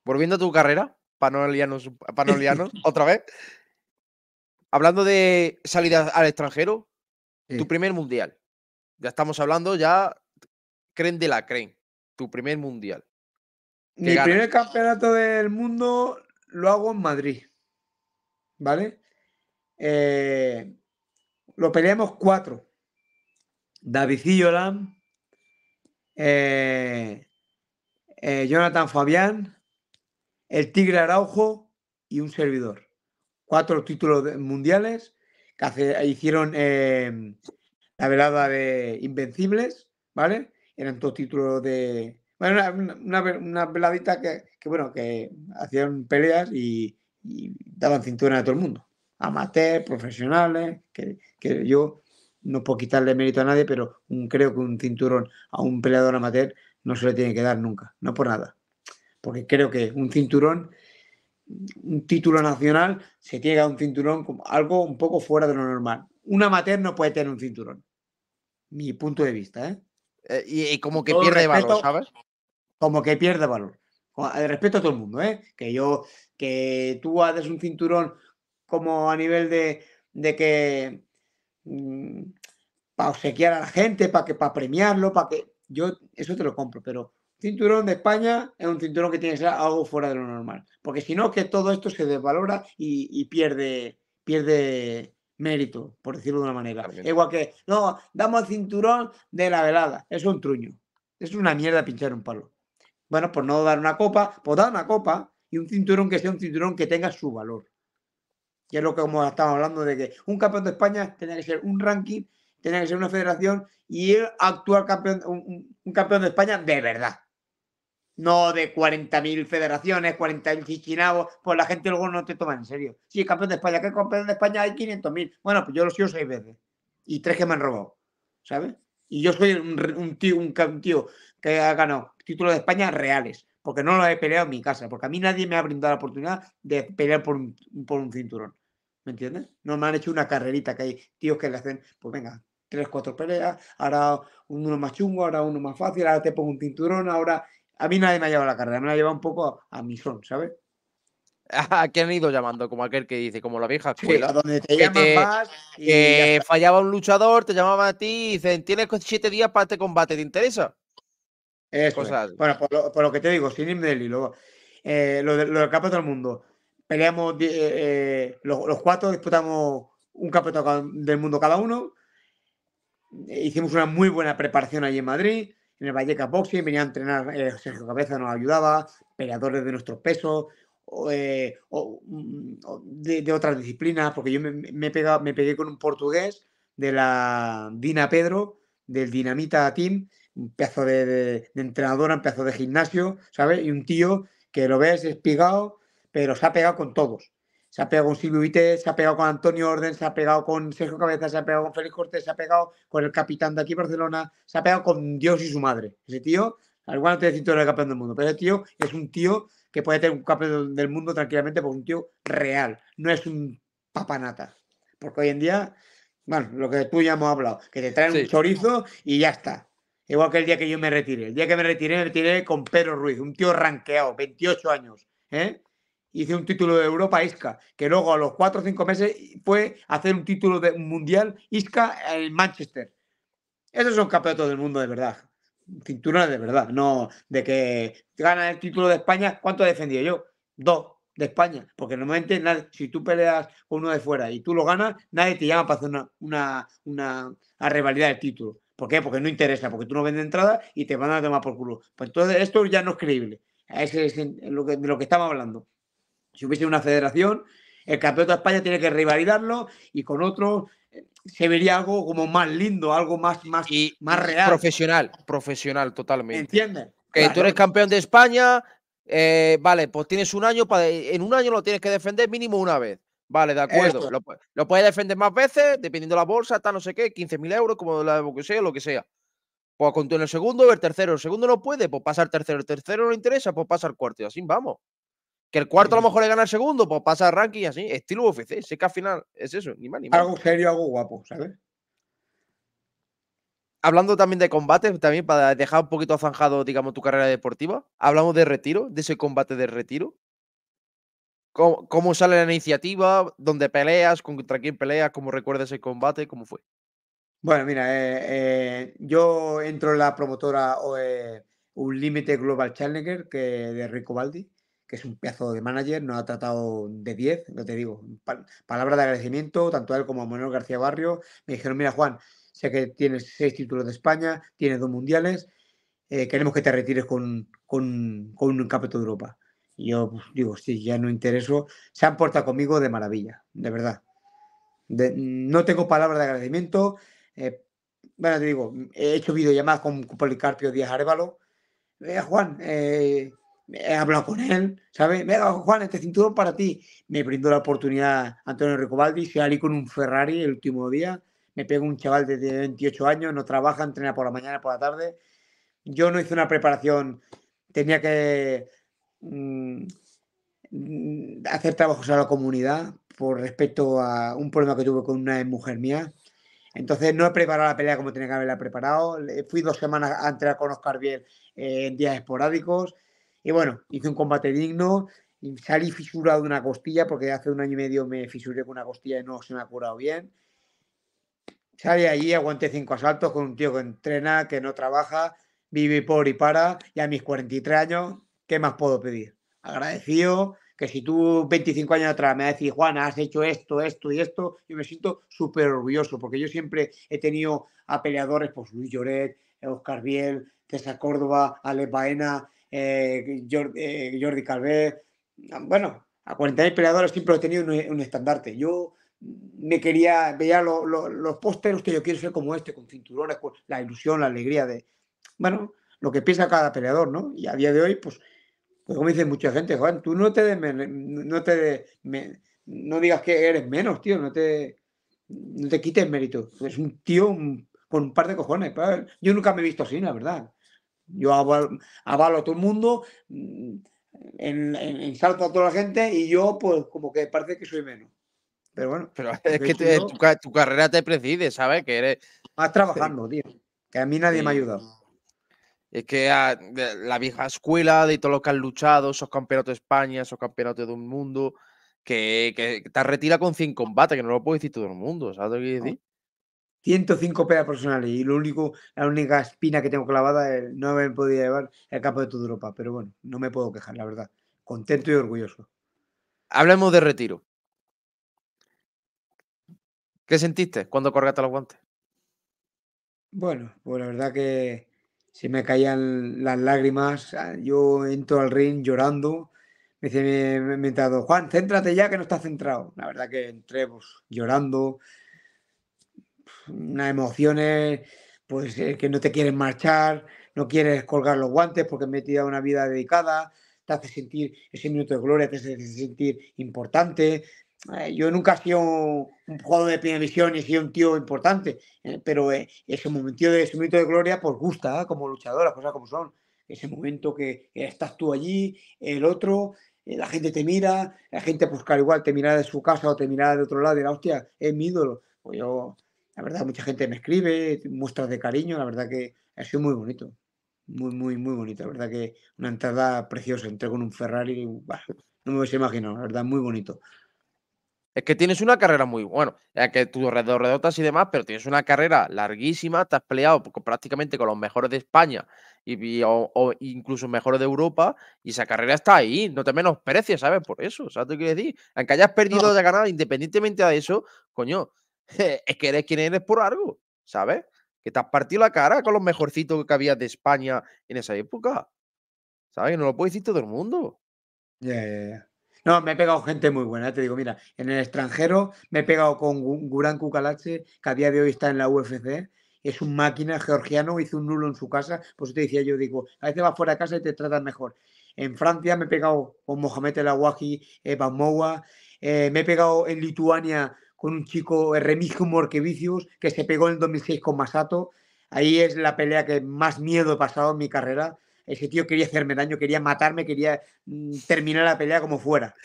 Volviendo a tu carrera, panolianos, otra vez. Hablando de salida al extranjero, tu primer mundial. Ya estamos hablando, ya creen de la creen. Tu primer mundial. Mi primer campeonato del mundo lo hago en Madrid. ¿Vale? Eh, lo peleamos cuatro. David y eh, eh, Jonathan Fabián, el Tigre Araujo y un servidor. Cuatro títulos mundiales que hicieron em, la velada de Invencibles, ¿vale? Eran dos títulos de... Bueno, una, veladita que, bueno, que hacían peleas y, daban cintura a todo el mundo. Amateur, profesionales, que, yo no puedo quitarle mérito a nadie, pero creo que un cinturón a un peleador amateur no se le tiene que dar nunca, no por nada porque creo que un cinturón, un título nacional, se llega a un cinturón como algo un poco fuera de lo normal. Un amateur no puede tener un cinturón, mi punto de vista. ¿eh? eh y, como que pierde valor, ¿sabes? Como que pierde valor. Respecto eh, respeto a todo el mundo, ¿eh? que yo, que tú haces un cinturón como a nivel de, de que mm, para obsequiar a la gente, para que para premiarlo, para que yo eso te lo compro, pero cinturón de España es un cinturón que tiene que ser algo fuera de lo normal. Porque si no, que todo esto se desvalora y, pierde, pierde mérito, por decirlo de una manera. Igual que, no, damos el cinturón de la velada. Es un truño. Es una mierda pinchar un palo. Bueno, pues no dar una copa, pues dar una copa y un cinturón que sea un cinturón que tenga su valor. Y es lo que como estamos hablando de que un campeón de España tiene que ser un ranking, tiene que ser una federación y el actual campeón, un campeón de España de verdad no de 40.000 federaciones, 40.000 chichinabos, pues la gente luego no te toma en serio. Si sí, campeón de España, que campeón de España hay 500.000. Bueno, pues yo lo sigo seis veces y tres que me han robado, ¿sabes? Y yo soy un, tío, un, tío que ha ganado títulos de España reales, porque no los he peleado en mi casa, porque a mí nadie me ha brindado la oportunidad de pelear por un, por un cinturón. ¿Me entiendes? No me han hecho una carrerita que hay tíos que le hacen, pues venga, tres, cuatro peleas, ahora uno más chungo, ahora uno más fácil, ahora te pongo un cinturón, ahora a mí nadie me ha llevado la carrera, me la ha llevado un poco a, mi son, ¿sabes? ¿A quién han ido llamando? Como aquel que dice, como la vieja escuela. Sí, donde te llaman más fallaba un luchador, te llamaban a ti y dicen, tienes siete días para este combate, ¿te interesa? Eso Bueno, por lo, que te digo, sin irme del hilo, eh, lo, del del mundo, peleamos, eh, eh, los, los, cuatro disputamos un campeonato del mundo cada uno, hicimos una muy buena preparación allí en Madrid, en el Valleca Boxing, venía a entrenar, eh, Sergio Cabeza nos ayudaba, peleadores de nuestros pesos, eh, mm, de, otras disciplinas, porque yo me, me, pegué con un portugués de la Dina Pedro, del Dinamita Team, un pedazo de, de, entrenadora, un pedazo de gimnasio, ¿sabes? Y un tío que lo ves espigado, pero se ha pegado con todos se ha pegado con Silvio Vite, se ha pegado con Antonio Orden, se ha pegado con Sergio Cabeza, se ha pegado con Félix Cortés, se ha pegado con el capitán de aquí Barcelona, se ha pegado con Dios y su madre. Ese tío, al igual no te decir todo el campeón del mundo, pero ese tío es un tío que puede tener un campeón del mundo tranquilamente porque es un tío real, no es un papanata. Porque hoy en día, bueno, lo que tú ya hemos hablado, que te traen un chorizo y ya está. Igual que el día que yo me retiré. El día que me retiré, me retiré con Pedro Ruiz, un tío ranqueado, 28 años. ¿eh? hice un título de Europa ISCA, que luego a los cuatro o cinco meses fue hacer un título de mundial ISCA en Manchester. Esos son campeonatos del mundo de verdad. Cinturones de verdad, no de que gana el título de España. ¿Cuánto he defendido yo? Dos de España, porque normalmente si tú peleas con uno de fuera y tú lo ganas, nadie te llama para hacer una, una, una a el título. ¿Por qué? Porque no interesa, porque tú no vendes entrada y te van a tomar por culo. Pues entonces esto ya no es creíble. Es, de lo que estamos hablando. Si hubiese una federación, el campeón de España tiene que rivalizarlo y con otro eh, se vería algo como más lindo, algo más, más, más real. Profesional, profesional totalmente. ¿Entiendes? Que tú eres campeón de España, eh, vale, pues tienes un año, para, en un año lo tienes que defender mínimo una vez. Vale, de acuerdo. Lo, puedes defender más veces, dependiendo de la bolsa, está no sé qué, 15.000 euros, como la que sea, lo que sea. Pues continuar el segundo, el tercero, el segundo no puede, pues pasar tercero, el tercero no interesa, pues pasar cuarto, y así vamos. Que el cuarto a lo mejor le gana el segundo, pues pasa a ranking y así. Estilo UFC, sé que al final es eso, ni más ni más. Algo serio, algo guapo, ¿sabes? Hablando también de combates, también para dejar un poquito zanjado, digamos, tu carrera deportiva, hablamos de retiro, de ese combate de retiro. ¿Cómo, sale la iniciativa? ¿Dónde peleas? ¿Contra quién peleas? ¿Cómo recuerdas ese combate? ¿Cómo fue? Bueno, mira, eh, eh, yo entro en la promotora eh, Un Límite Global Challenger que de Rico Baldi que es un pedazo de manager, no ha tratado de 10, no te digo, palabras de agradecimiento, tanto a él como a Manuel García Barrio. Me dijeron, mira Juan, sé que tienes seis títulos de España, tienes dos mundiales, eh, queremos que te retires con, con, un capítulo de Europa. Y yo pues, digo, si ya no intereso. Se han portado conmigo de maravilla, de verdad. no tengo palabras de agradecimiento. Eh, bueno, te digo, he hecho videollamadas con, Policarpio Díaz Arévalo. Juan, eh, he hablado con él, ¿sabes? Mira, Juan, este cinturón para ti. Me brindó la oportunidad Antonio Ricobaldi, salí con un Ferrari el último día, me pega un chaval de 28 años, no trabaja, entrena por la mañana, por la tarde. Yo no hice una preparación, tenía que mm, hacer trabajos a la comunidad por respecto a un problema que tuve con una mujer mía. Entonces no he preparado la pelea como tenía que haberla preparado. Fui dos semanas a entrenar con Oscar Biel eh, en días esporádicos. Y bueno, hice un combate digno, salí fisurado de una costilla, porque hace un año y medio me fisuré con una costilla y no se me ha curado bien. Salí allí, aguanté cinco asaltos con un tío que entrena, que no trabaja, vive por y para, y a mis 43 años, ¿qué más puedo pedir? Agradecido, que si tú 25 años atrás me decís, Juan, has hecho esto, esto y esto, yo me siento súper orgulloso, porque yo siempre he tenido a peleadores, pues Luis Lloret, Oscar Biel, César Córdoba, Ale Baena, eh, eh, Jordi, Calvé. Ah, bueno, a 40.000 peleadores siempre he tenido un, estandarte. Yo me quería, veía los pósteres que yo quiero ser como este, con cinturones, la ilusión, la alegría de, bueno, lo que piensa cada peleador, ¿no? Y a día de hoy, pues, pues como dice mucha gente, Juan, tú no te, no te, no digas que eres menos, tío, no te, no te quites mérito. Es un tío con un par de cojones. Yo nunca me he visto así, la verdad. Yo avalo, a todo el mundo, mm, en, en, a toda la gente y yo, pues, como que parece que soy menos. Pero bueno. Pero es que tu, carrera te preside, ¿sabes? Que eres. Vas trabajando, tío. Que a mí nadie me ha ayudado. Es que ah, la vieja escuela de todos los que han luchado, esos campeonatos de España, esos campeonatos un mundo, que, te retira con 100 combates, que no lo puede decir todo el mundo, ¿sabes lo que decir? 105 pedas personales y lo único, la única espina que tengo clavada es no haber podido llevar el campo de toda Europa. Pero bueno, no me puedo quejar, la verdad. Contento y orgulloso. Hablemos de retiro. ¿Qué sentiste cuando colgaste los guantes? Bueno, pues la verdad que se me caían las lágrimas. Ah, yo entro al ring llorando. Me dice mi Juan, céntrate ya que no estás centrado. La verdad que entré pues, llorando unas emociones, pues eh, que no te quieres marchar, no quieres colgar los guantes porque me he una vida dedicada, te hace sentir ese minuto de gloria, te hace sentir importante. Eh, yo nunca he sido un jugador de primera división y he sido un tío importante, eh, pero ese, momento de, ese de gloria pues gusta como luchador, cosas como son. Ese momento que estás tú allí, el otro, la gente te mira, la gente pues igual te mira de su casa o te mira de otro lado y la hostia, es mi ídolo. Pues yo la verdad, mucha gente me escribe, muestras de cariño, la verdad que ha sido muy bonito. Muy, muy, muy bonito. La verdad que una entrada preciosa. Entré con un Ferrari, no me hubiese imaginado, la verdad, muy bonito. Es que tienes una carrera muy bueno, ya que tú redotas y demás, pero tienes una carrera larguísima, te has peleado prácticamente con los mejores de España y, o, incluso mejores de Europa, y esa carrera está ahí, no te menosprecias, ¿sabes? Por eso, ¿sabes? Te quiero decir, aunque hayas perdido de ganar, independientemente de eso, coño, es que eres quien eres por algo, ¿sabes? Que te has partido la cara con los mejorcitos que había de España en esa época. ¿Sabes? No lo puede decir todo el mundo. No, me he pegado gente muy buena, te digo, mira, en el extranjero me he pegado con Gurán Kukalache, que a día de hoy está en la UFC, es un máquina georgiano, hizo un nulo en su casa, pues te decía yo, digo, a veces vas fuera de casa y te tratan mejor. En Francia me he pegado con Mohamed El Awaji, Moua. Eh, me he pegado en Lituania con un chico, Remigio Morquevicius, que se pegó en el 2006 con Masato. Ahí es la pelea que más miedo he pasado en mi carrera. Ese tío quería hacerme daño, quería matarme, quería mm, terminar la pelea como fuera.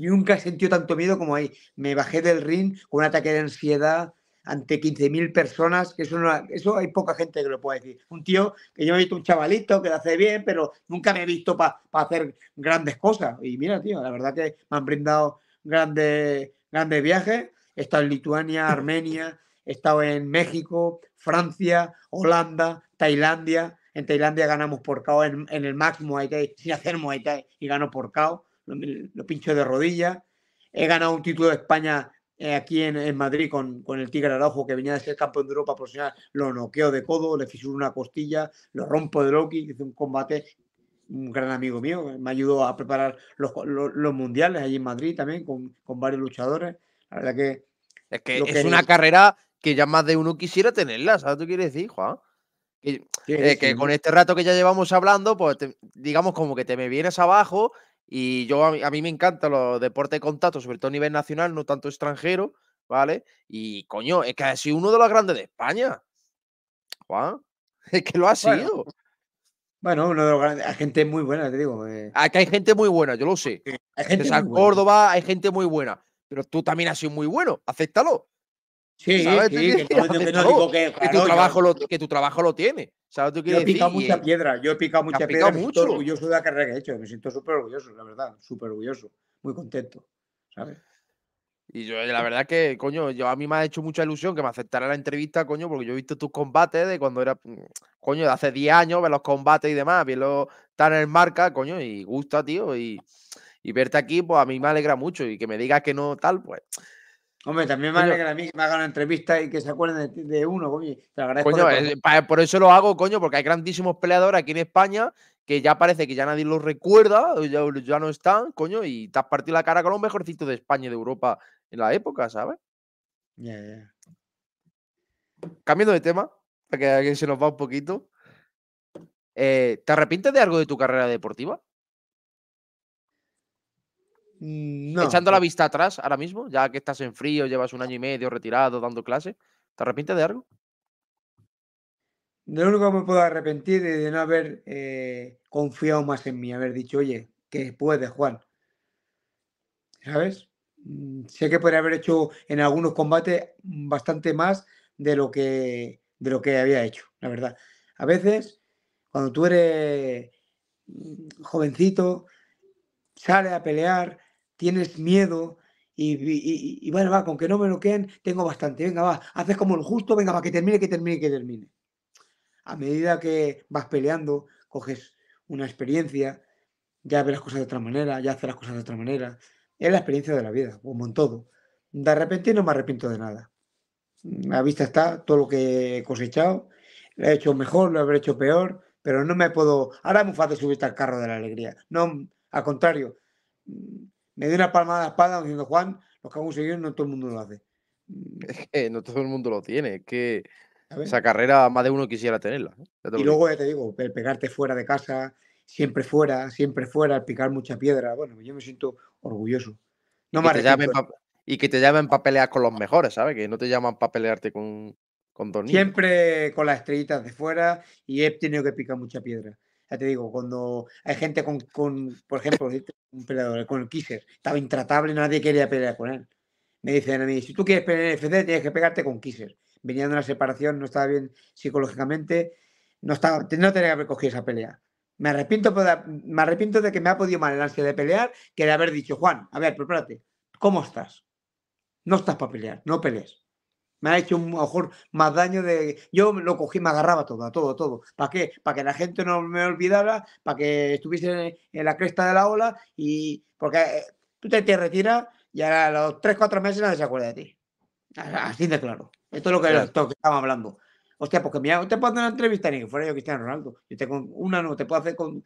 nunca he sentido tanto miedo como ahí. Me bajé del ring con un ataque de ansiedad ante 15.000 personas, que eso, eso hay poca gente que lo pueda decir. Un tío que yo he visto un chavalito que lo hace bien, pero nunca me he visto para hacer grandes cosas. Y mira, tío, la verdad que me han brindado grandes grandes viajes. He estado en Lituania, Armenia, he estado en México, Francia, Holanda, Tailandia. En Tailandia ganamos por caos en, el máximo, Muay sin hacer Muay y gano por caos lo, pincho de rodillas. He ganado un título de España eh, aquí en, Madrid con, el Tigre Araujo, que venía de ser campeón de Europa profesional, lo noqueo de codo, le fisuro una costilla, lo rompo de Loki, hice un combate un gran amigo mío, eh, me ayudó a preparar los, mundiales allí en Madrid también, con, varios luchadores. La verdad que. Es que es una carrera que ya más de uno quisiera tenerla, ¿sabes? ¿Tú quieres decir, Juan? Que, eh, con este rato que ya llevamos hablando, pues digamos como que te me vienes abajo y yo a mí, me encantan los deportes de contacto, sobre todo a nivel nacional, no tanto extranjero, ¿vale? Y coño, es que ha sido uno de los grandes de España. Juan, es que lo ha sido. Bueno, uno de los hay gente muy buena, te digo. Eh. Aquí hay gente muy buena, yo lo sé. Hay gente en San Córdoba hay gente muy buena, pero tú también has sido muy bueno, acéptalo. Sí, ¿sabes? sí, que, tu trabajo lo, que tu trabajo lo tiene. ¿sabes? yo he picado mucha piedra, yo he picado mucha piedra. Mucho. Me orgulloso de la carrera que he hecho, me siento súper orgulloso, la verdad, súper orgulloso, muy contento, ¿sabes? Y yo, la verdad que, coño, yo a mí me ha hecho mucha ilusión que me aceptara la entrevista, coño, porque yo he visto tus combates de cuando era, mm, coño, de hace 10 años, ver los combates y demás, verlo tan en marca, coño, y gusta, tío, y, verte aquí, pues a mí me alegra mucho y que me digas que no tal, pues. Hombre, también me alegra a mí que me hagan una entrevista y que se acuerden de, uno, coño. Te agradezco coño por eso lo hago, coño, porque hay grandísimos peleadores aquí en España que ya parece que ya nadie los recuerda, ya, ya no están, coño, y te has partido la cara con los mejorcitos de España y de Europa en la época, ¿sabes? Ya, Cambiando de tema, para que alguien se nos va un poquito. Eh, ¿Te arrepientes de algo de tu carrera deportiva? Mm, no. Echando la vista atrás ahora mismo, ya que estás en frío, llevas un año y medio retirado dando clases, ¿te arrepientes de algo? Lo único que me puedo arrepentir es de no haber eh, confiado más en mí, haber dicho, oye, que puedes, Juan. ¿Sabes? Mm, sé que podría haber hecho en algunos combates bastante más de lo que, de lo que había hecho, la verdad. A veces, cuando tú eres mm, jovencito, sales a pelear, tienes miedo y, y, va, con que no me lo tengo bastante. Venga, va, haces como lo justo, venga, va, que termine, que termine, que termine. A medida que vas peleando, coges una experiencia, ya ves las cosas de otra manera, ya haces las cosas de otra manera es la experiencia de la vida, como en todo. De repente no me arrepiento de nada. La mm, vista está todo lo que he cosechado. Lo he hecho mejor, lo habré hecho peor, pero no me puedo... Ahora es muy fácil subirte al carro de la alegría. No, al contrario. Mm, me doy una palmada a la espalda diciendo, Juan, lo que hemos conseguido no todo el mundo lo hace. Mm. no todo el mundo lo tiene. que esa carrera más de uno quisiera tenerla. y luego ya te digo, el pegarte fuera de casa, siempre fuera, siempre fuera, al picar mucha piedra. Bueno, yo me siento orgulloso. No y, que te llamen y que te llamen para pelear con los mejores, ¿sabes? Que no te llaman para pelearte con, con Siempre con las estrellitas de fuera y he tenido que picar mucha piedra. Ya te digo, cuando hay gente con, por ejemplo, este, un peleador, con el Kisser, estaba intratable, nadie quería pelear con él. Me dicen a mí, si tú quieres pelear en el FC, tienes que pegarte con Kisser. Venía de una separación, no estaba bien psicológicamente, no, estaba, no tenía que haber cogido esa pelea. Me arrepiento, me arrepiento de que me ha podido mal el ansia de pelear que de haber dicho, Juan, a ver, prepárate, ¿cómo estás? No estás para pelear, no pelees. Me ha hecho un mejor más daño de. Yo lo cogí, me agarraba todo, a todo, todo. ¿Para qué? Para que la gente no me olvidara, para que estuviese en la cresta de la ola y. Porque eh, tú te, retiras y a los 3-4 meses nadie se acuerda de ti. Así de claro. Esto es lo que, era lo que estamos hablando. Hostia, porque mira, te puedo hacer una entrevista ni que fuera yo Cristiano Ronaldo. Yo tengo una, no, te puedo hacer con.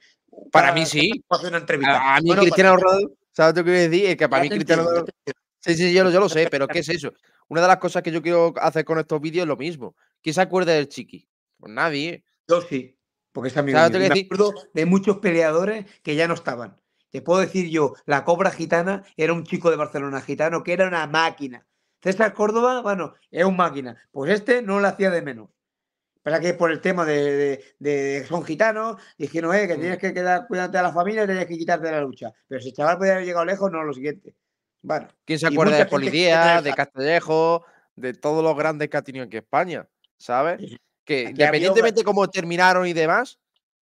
Para, mí sí. hacer una entrevista. A, mí Cristiano pues Ronaldo, ¿sabes lo que voy a decir? Es que para mí Cristiano Ronaldo. Sí, sí, yo, yo lo sé, pero ¿qué es eso? Una de las cosas que yo quiero hacer con estos vídeos es lo mismo. ¿Quién se acuerda del chiqui? Pues nadie. ¿eh? Yo sí, porque es amigo Me acuerdo de muchos peleadores que ya no estaban. Te puedo decir yo, la Cobra Gitana era un chico de Barcelona gitano que era una máquina. César Córdoba, bueno, es un máquina. Pues este no lo hacía de menos para que es por el tema de, que son gitanos? Dijeron, eh, que tienes que quedar cuidándote a la familia y tienes que quitarte de la lucha. Pero si el chaval podía haber llegado lejos, no lo siguiente. Bueno, ¿Quién se acuerda de Policía, de Castillejo, de todos los grandes que ha tenido aquí España? ¿Sabes? Que independientemente de cómo terminaron y demás,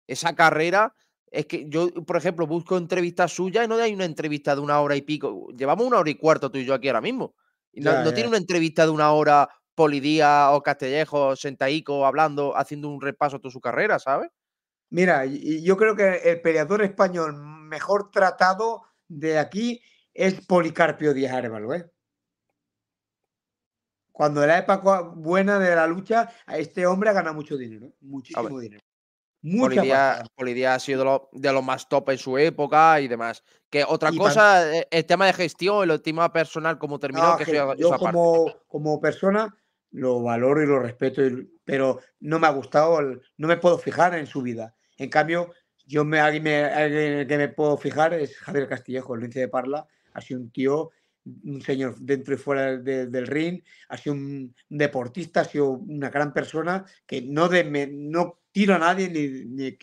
esa carrera es que yo, por ejemplo, busco entrevistas suyas y no hay una entrevista de una hora y pico. Llevamos una hora y cuarto tú y yo aquí ahora mismo. no, tiene una entrevista de una hora Polidía o Castellejo, Sentaico, hablando, haciendo un repaso de su carrera, ¿sabes? Mira, yo creo que el peleador español mejor tratado de aquí es Policarpio Díaz Arevalo, ¿eh? Cuando la época buena de la lucha, este hombre ha ganado mucho dinero, ¿eh? muchísimo dinero. Polidía, ha sido de los lo más top en su época y demás. Que otra cosa, eh, el tema de gestión, el tema personal, como terminó. que yo, yo como, como, persona, lo valoro y lo respeto, pero no me ha gustado, no me puedo fijar en su vida. En cambio, yo me, me alguien que me puedo fijar es Javier Castillejo, el lince de Parla, ha sido un tío, un señor dentro y fuera del ring, ha sido un deportista, ha sido una gran persona que no, no tiro a nadie ni,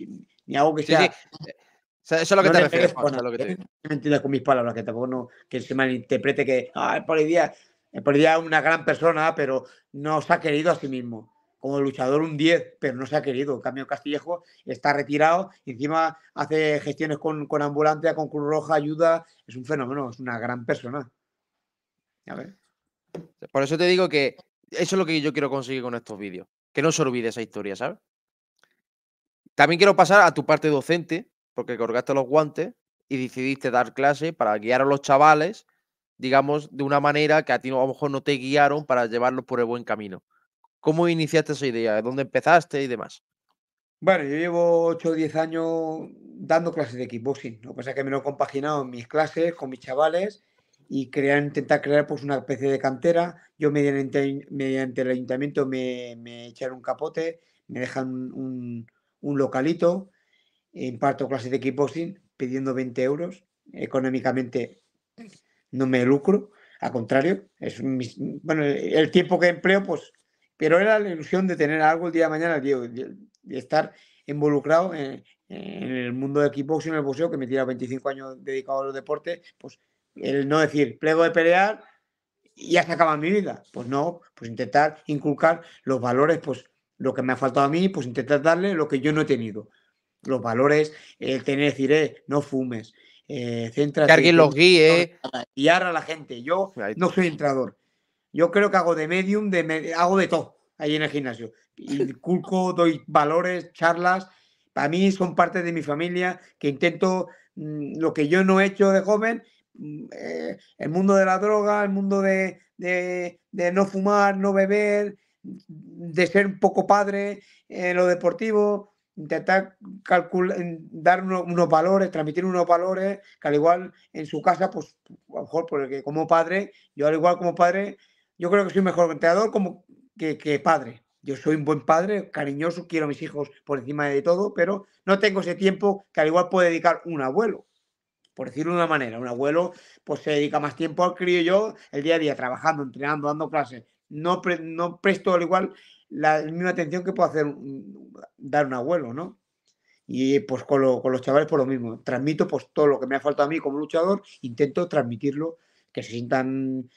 ni, hago que sea... eso es lo que te refieres. Con, lo que te... con mis palabras, que tampoco no, que se malinterprete que ah, el día Perdía una gran persona, pero no se ha querido a sí mismo. Como luchador un 10, pero no se ha querido. En cambio, Castillejo está retirado, encima hace gestiones con, con ambulancia, con Cruz Roja, ayuda. Es un fenómeno, es una gran persona. Por eso te digo que eso es lo que yo quiero conseguir con estos vídeos. Que no se olvide esa historia, ¿sabes? También quiero pasar a tu parte docente, porque colgaste los guantes y decidiste dar clase para guiar a los chavales digamos, de una manera que a ti a lo mejor no te guiaron para llevarlo por el buen camino. ¿Cómo iniciaste esa idea? ¿De ¿Dónde empezaste y demás? Bueno, yo llevo 8 o 10 años dando clases de kickboxing. Lo que pasa es que me lo he compaginado en mis clases con mis chavales y crear, intentar crear pues, una especie de cantera. Yo mediante, mediante el ayuntamiento me, me echaron un capote, me dejan un, un, un localito, imparto clases de kickboxing pidiendo 20 euros. Económicamente no me lucro, al contrario, es bueno, el tiempo que empleo, pues, pero era la ilusión de tener algo el día de mañana, de, estar involucrado en, el mundo del y en el boxeo, que me tira 25 años dedicado a los deportes, pues el no decir, plego de pelear y ya se acaba mi vida. Pues no, pues intentar inculcar los valores, pues lo que me ha faltado a mí, pues intentar darle lo que yo no he tenido. Los valores, el tener, decir, eh, no fumes, eh, céntrate, los Guiar a la gente. Yo no soy entrador. Yo creo que hago de medium, de hago de todo ahí en el gimnasio. Inculco, doy valores, charlas. Para mí son parte de mi familia que intento mm, lo que yo no he hecho de joven, mm, eh, el mundo de la droga, el mundo de, no fumar, no beber, de ser un poco padre, En lo deportivo intentar calcular, dar unos, valores, transmitir unos valores que al igual en su casa, pues a lo mejor porque pues, como padre, yo al igual como padre, yo creo que soy mejor entrenador como que, que padre. Yo soy un buen padre, cariñoso, quiero a mis hijos por encima de todo, pero no tengo ese tiempo que al igual puede dedicar un abuelo por decirlo de una manera. Un abuelo pues se dedica más tiempo al crío yo el día a día, trabajando, entrenando, dando clases. No, no presto al igual la misma atención que puede hacer dar un abuelo, ¿no? Y pues con, con los chavales por pues, lo mismo. Transmito pues todo lo que me ha faltado a mí como luchador, intento transmitirlo, que se sientan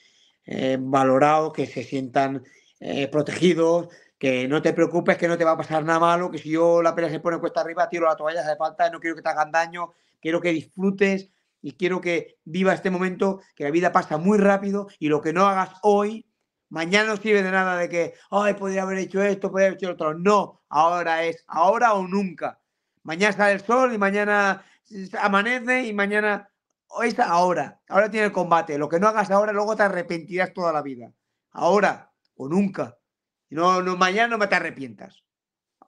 eh, valorados, que se sientan eh, protegidos, que no te preocupes, que no te va a pasar nada malo, que si yo la pelea se pone cuesta arriba, tiro la toalla, hace falta, no quiero que te hagan daño, quiero que disfrutes y quiero que viva este momento, que la vida pasa muy rápido y lo que no hagas hoy Mañana no sirve de nada de que, ay, podría haber hecho esto, podría haber hecho otro. No, ahora es, ahora o nunca. Mañana sale el sol y mañana amanece y mañana, hoy está ahora. Ahora tiene el combate. Lo que no hagas ahora, luego te arrepentirás toda la vida. Ahora o nunca. No, no, mañana no te arrepientas.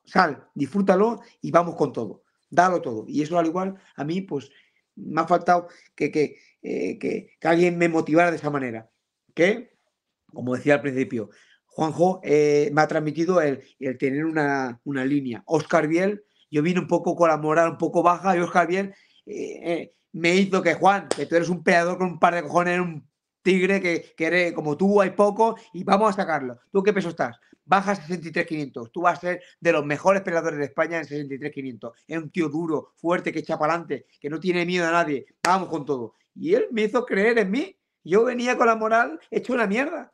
Sal, disfrútalo y vamos con todo. Dalo todo. Y eso al igual, a mí, pues, me ha faltado que, que eh, alguien me motivara de esa manera. ¿Qué? como decía al principio, Juanjo eh, me ha transmitido el, el tener una, una, línea. Oscar Biel, yo vine un poco con la moral un poco baja y Oscar Biel eh, eh, me hizo que Juan, que tú eres un peleador con un par de cojones, un tigre que, que eres como tú, hay poco y vamos a sacarlo. ¿Tú qué peso estás? baja 63.500. Tú vas a ser de los mejores peleadores de España en 63.500. Es un tío duro, fuerte, que echa para adelante, que no tiene miedo a nadie. Vamos con todo. Y él me hizo creer en mí. Yo venía con la moral hecho una mierda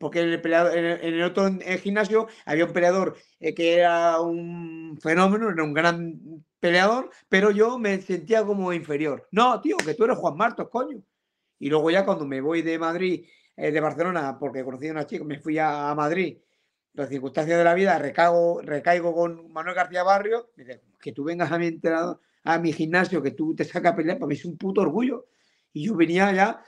porque el peleador, en, el, otro en gimnasio había un peleador eh, que era un fenómeno, era un gran peleador, pero yo me sentía como inferior. No, tío, que tú eres Juan Martos, coño. Y luego ya cuando me voy de Madrid, eh, de Barcelona, porque conocí a una chica, me fui a, Madrid, las circunstancias de la vida, recaigo, recaigo con Manuel García Barrio, que tú vengas a mi entrenador, a mi gimnasio, que tú te sacas a pelear, para mí es un puto orgullo. Y yo venía allá,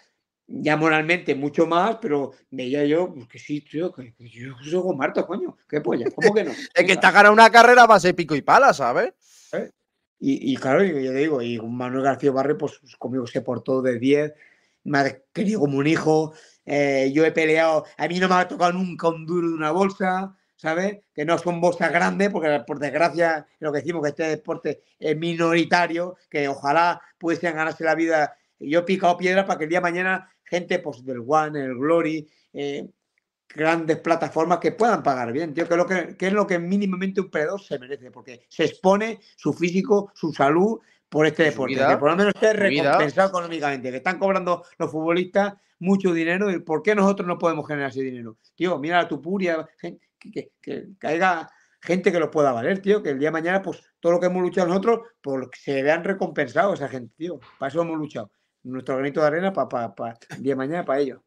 ya moralmente mucho más, pero veía yo, pues que sí, tío, que, yo soy Marta, coño, qué polla, ¿cómo que no? es que está ganando una carrera base a pico y pala, ¿sabes? Y, claro, yo, digo, y Manuel García Barre, pues conmigo se portó de 10, me ha querido como un hijo, eh, yo he peleado, a mí no me ha tocado nunca un duro de una bolsa, ¿sabes? Que no son bolsas grandes, porque por desgracia, lo que decimos que este deporte es minoritario, que ojalá pudiesen ganarse la vida yo he picado piedra para que el día de mañana gente pues, del One, el Glory, eh, grandes plataformas que puedan pagar bien, tío, que es lo que, es lo que mínimamente un perdedor se merece, porque se expone su físico, su salud por este deporte, que por lo menos esté recompensado económicamente, que están cobrando los futbolistas mucho dinero y por qué nosotros no podemos generar ese dinero. Tío, mira la tupuria, que, caiga gente que lo pueda valer, tío, que el día de mañana, pues todo lo que hemos luchado nosotros, pues se vean recompensado esa gente, tío. Para eso hemos luchado nuestro granito de arena para pa, día mañana para ellos.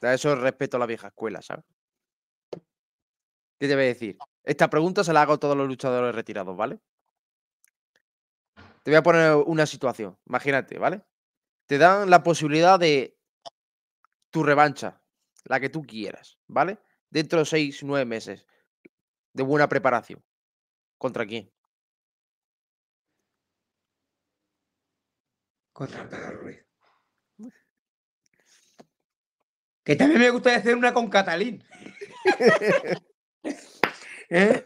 Eso es respeto a la vieja escuela, ¿sabes? ¿Qué te voy a decir? Esta pregunta se la hago a todos los luchadores retirados, ¿vale? Te voy a poner una situación. Imagínate, ¿vale? Te dan la posibilidad de tu revancha, la que tú quieras, ¿vale? Dentro de seis, nueve meses de buena preparación. ¿Contra quién? Contra Pedro Ruiz. Que también me gustaría hacer una con Catalín. ¿Eh?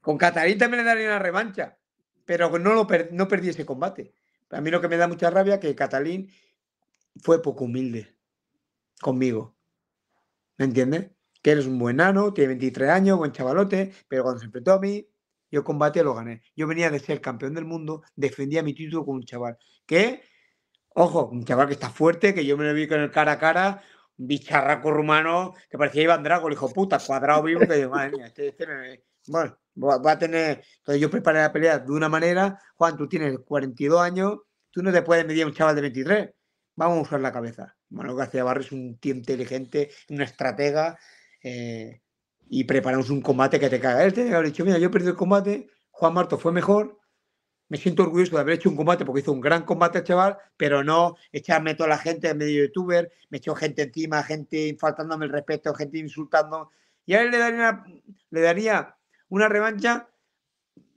Con Catalín también le daría una revancha, pero no, lo no perdí ese combate. A mí lo que me da mucha rabia es que Catalín fue poco humilde conmigo. ¿Me entiendes? Que eres un buen nano, tiene 23 años, buen chavalote, pero cuando se enfrentó a mí, yo combate lo gané. Yo venía de ser campeón del mundo, defendía mi título con un chaval. Que, ojo, un chaval que está fuerte, que yo me lo vi con el cara a cara, bicharraco rumano que parecía Iván Drago, le dijo puta, cuadrado vivo, que yo, este, este va a tener... yo preparé la pelea de una manera, Juan, tú tienes 42 años, tú no te puedes medir a un chaval de 23, vamos a usar la cabeza. Bueno, García Barrio es un tío inteligente, una estratega, eh, y preparamos un combate que te caga. Él tenía que dicho, mira, yo perdí el combate, Juan Marto fue mejor, me siento orgulloso de haber hecho un combate porque hizo un gran combate chaval, pero no echarme toda la gente en medio de youtuber, me echó gente encima, gente faltándome el respeto, gente insultando. Y a él le daría una, le daría una revancha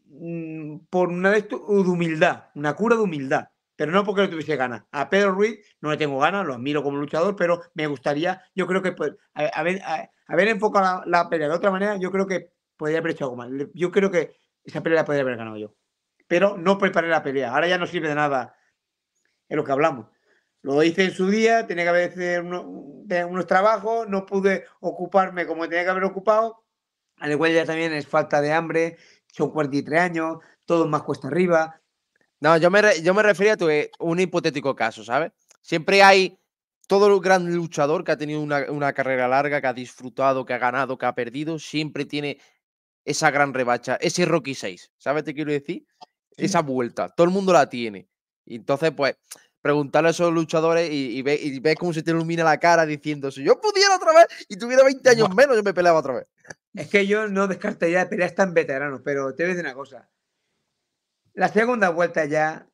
mm, por una de, esto, de humildad, una cura de humildad, pero no porque no tuviese ganas. A Pedro Ruiz no le tengo ganas, lo admiro como luchador, pero me gustaría, yo creo que pues, haber, enfocado la, la, pelea de otra manera, yo creo que podría haber hecho algo más. Yo creo que esa pelea la podría haber ganado yo pero no preparé la pelea. Ahora ya no sirve de nada en lo que hablamos. Lo hice en su día, tenía que haber hecho unos trabajos, no pude ocuparme como tenía que haber ocupado. Al igual ya también es falta de hambre, son 43 años, todo más cuesta arriba. No, yo me, yo me refería a tu, eh, un hipotético caso, ¿sabes? Siempre hay todo el gran luchador que ha tenido una, una, carrera larga, que ha disfrutado, que ha ganado, que ha perdido, siempre tiene esa gran rebacha, ese Rocky 6. ¿Sabes Te quiero decir? esa vuelta. Todo el mundo la tiene. entonces, pues, preguntarle a esos luchadores y, ves cómo se te ilumina la cara diciendo, si yo pudiera otra vez y tuviera 20 años menos, yo me peleaba otra vez. Es que yo no descartaría de peleas tan veteranos, pero te voy a decir una cosa. La segunda vuelta ya...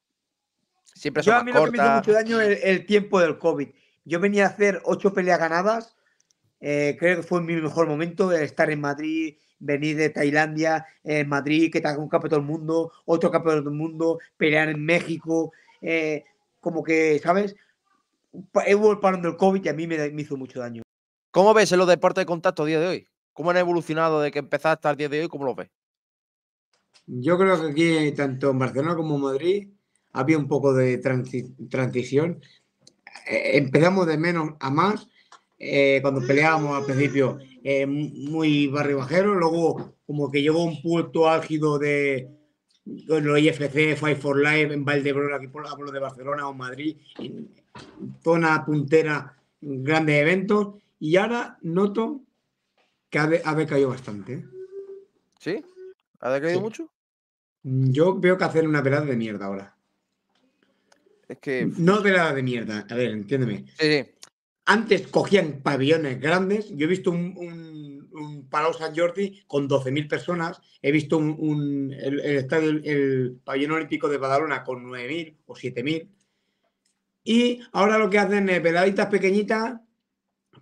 Siempre son yo, a mí lo que me hizo mucho daño el, el, tiempo del COVID. Yo venía a hacer ocho peleas ganadas. Eh, creo que fue mi mejor momento de estar en Madrid, venir de Tailandia, en eh, Madrid, que está con un campeonato del mundo, otro campeonato del mundo, pelear en México, eh, como que, ¿sabes? Hubo el paro del COVID y a mí me, hizo mucho daño. ¿Cómo ves en los deportes de contacto día de hoy? ¿Cómo han evolucionado de que empezaste el día de hoy? ¿Cómo lo ves? Yo creo que aquí, tanto en Barcelona como en Madrid, había un poco de transición. Eh, empezamos de menos a más, eh, cuando peleábamos al principio, eh, muy barrio bajero, luego como que llegó un punto álgido de los IFC, Fight for Life, en Valdebrón, aquí por hablo de Barcelona o Madrid, zona puntera, grandes eventos, y ahora noto que ha, ha decaído bastante. ¿eh? ¿Sí? ¿Ha decaído mucho? Yo veo que hacer una velada de mierda ahora. Es que. No velada de mierda, a ver, entiéndeme. Sí, sí. Antes cogían pabellones grandes. Yo he visto un, un, Palau San Jordi con 12.000 personas. He visto un, el, el, el, pabellón olímpico de Badalona con 9.000 o 7.000. Y ahora lo que hacen es pedaditas pequeñitas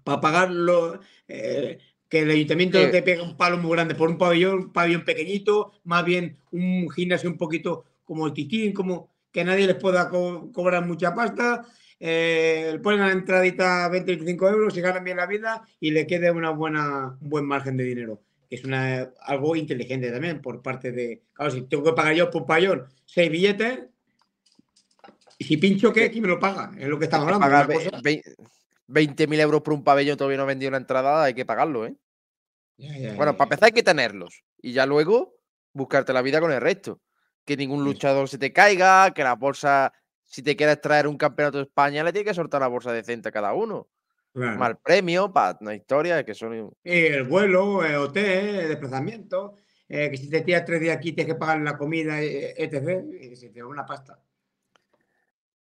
para pagar lo eh, que el ayuntamiento eh. te pega un palo muy grande por un pabellón, pabellón pequeñito, más bien un gimnasio un poquito como el titín, como que nadie les pueda cobrar mucha pasta, eh, ponen la entradita 25 euros y ganan bien la vida y le quede una buena, un buen margen de dinero. Es una, algo inteligente también por parte de. Claro, si tengo que pagar yo por payón seis billetes, y si pincho, ¿qué? ¿Quién me lo paga? Es lo que estamos hablando. Pagar 20.000 euros por un pabellón todavía no vendió la entrada, hay que pagarlo, ¿eh? bueno, para empezar hay que tenerlos y ya luego buscarte la vida con el resto. Que ningún luchador se te caiga, que la bolsa si te quieres traer un campeonato de España, le tienes que soltar la bolsa decente a cada uno. Mal premio, para una historia que son. El vuelo, el hotel, el desplazamiento, eh, que si te tiras tres días aquí tienes que pagar la comida, eh, eh, etc. Y te da una pasta.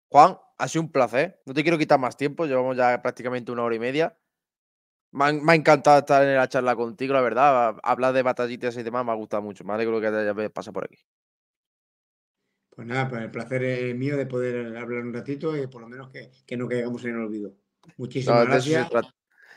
Juan, ha sido un placer. No te quiero quitar más tiempo, llevamos ya prácticamente una hora y media. Me ha, encantado estar en la charla contigo, la verdad. Hablar de batallitas y demás me ha gustado mucho. Me alegro que te hayas pasado por aquí. Pues nada, pues el placer es mío de poder hablar un ratito y por lo menos que, no caigamos en el olvido. Muchísimas gracias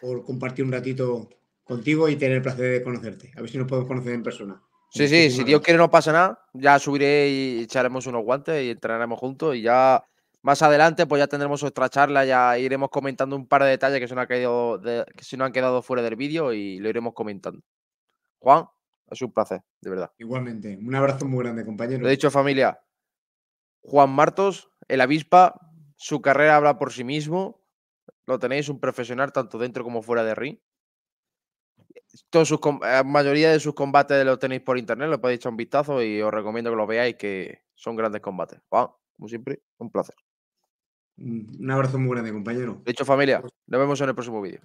por compartir un ratito contigo y tener el placer de conocerte. A ver si nos podemos conocer en persona. Sí, sí, si Dios quiere no pasa nada, ya subiré y echaremos unos guantes y entrenaremos juntos y ya más adelante pues ya tendremos otra charla, ya iremos comentando un par de detalles que se nos, que han quedado fuera del vídeo y lo iremos comentando. Juan, es un placer, de verdad. Igualmente, un abrazo muy grande, compañero. Lo he dicho, familia. Juan Martos, el avispa, su carrera habla por sí mismo. Lo tenéis un profesional tanto dentro como fuera de ring. Todos la eh, mayoría de sus combates los tenéis por internet, lo podéis echar un vistazo y os recomiendo que lo veáis, que son grandes combates. Juan, como siempre, un placer. Mm, un abrazo muy grande, compañero. De hecho, familia, pues nos vemos en el próximo vídeo.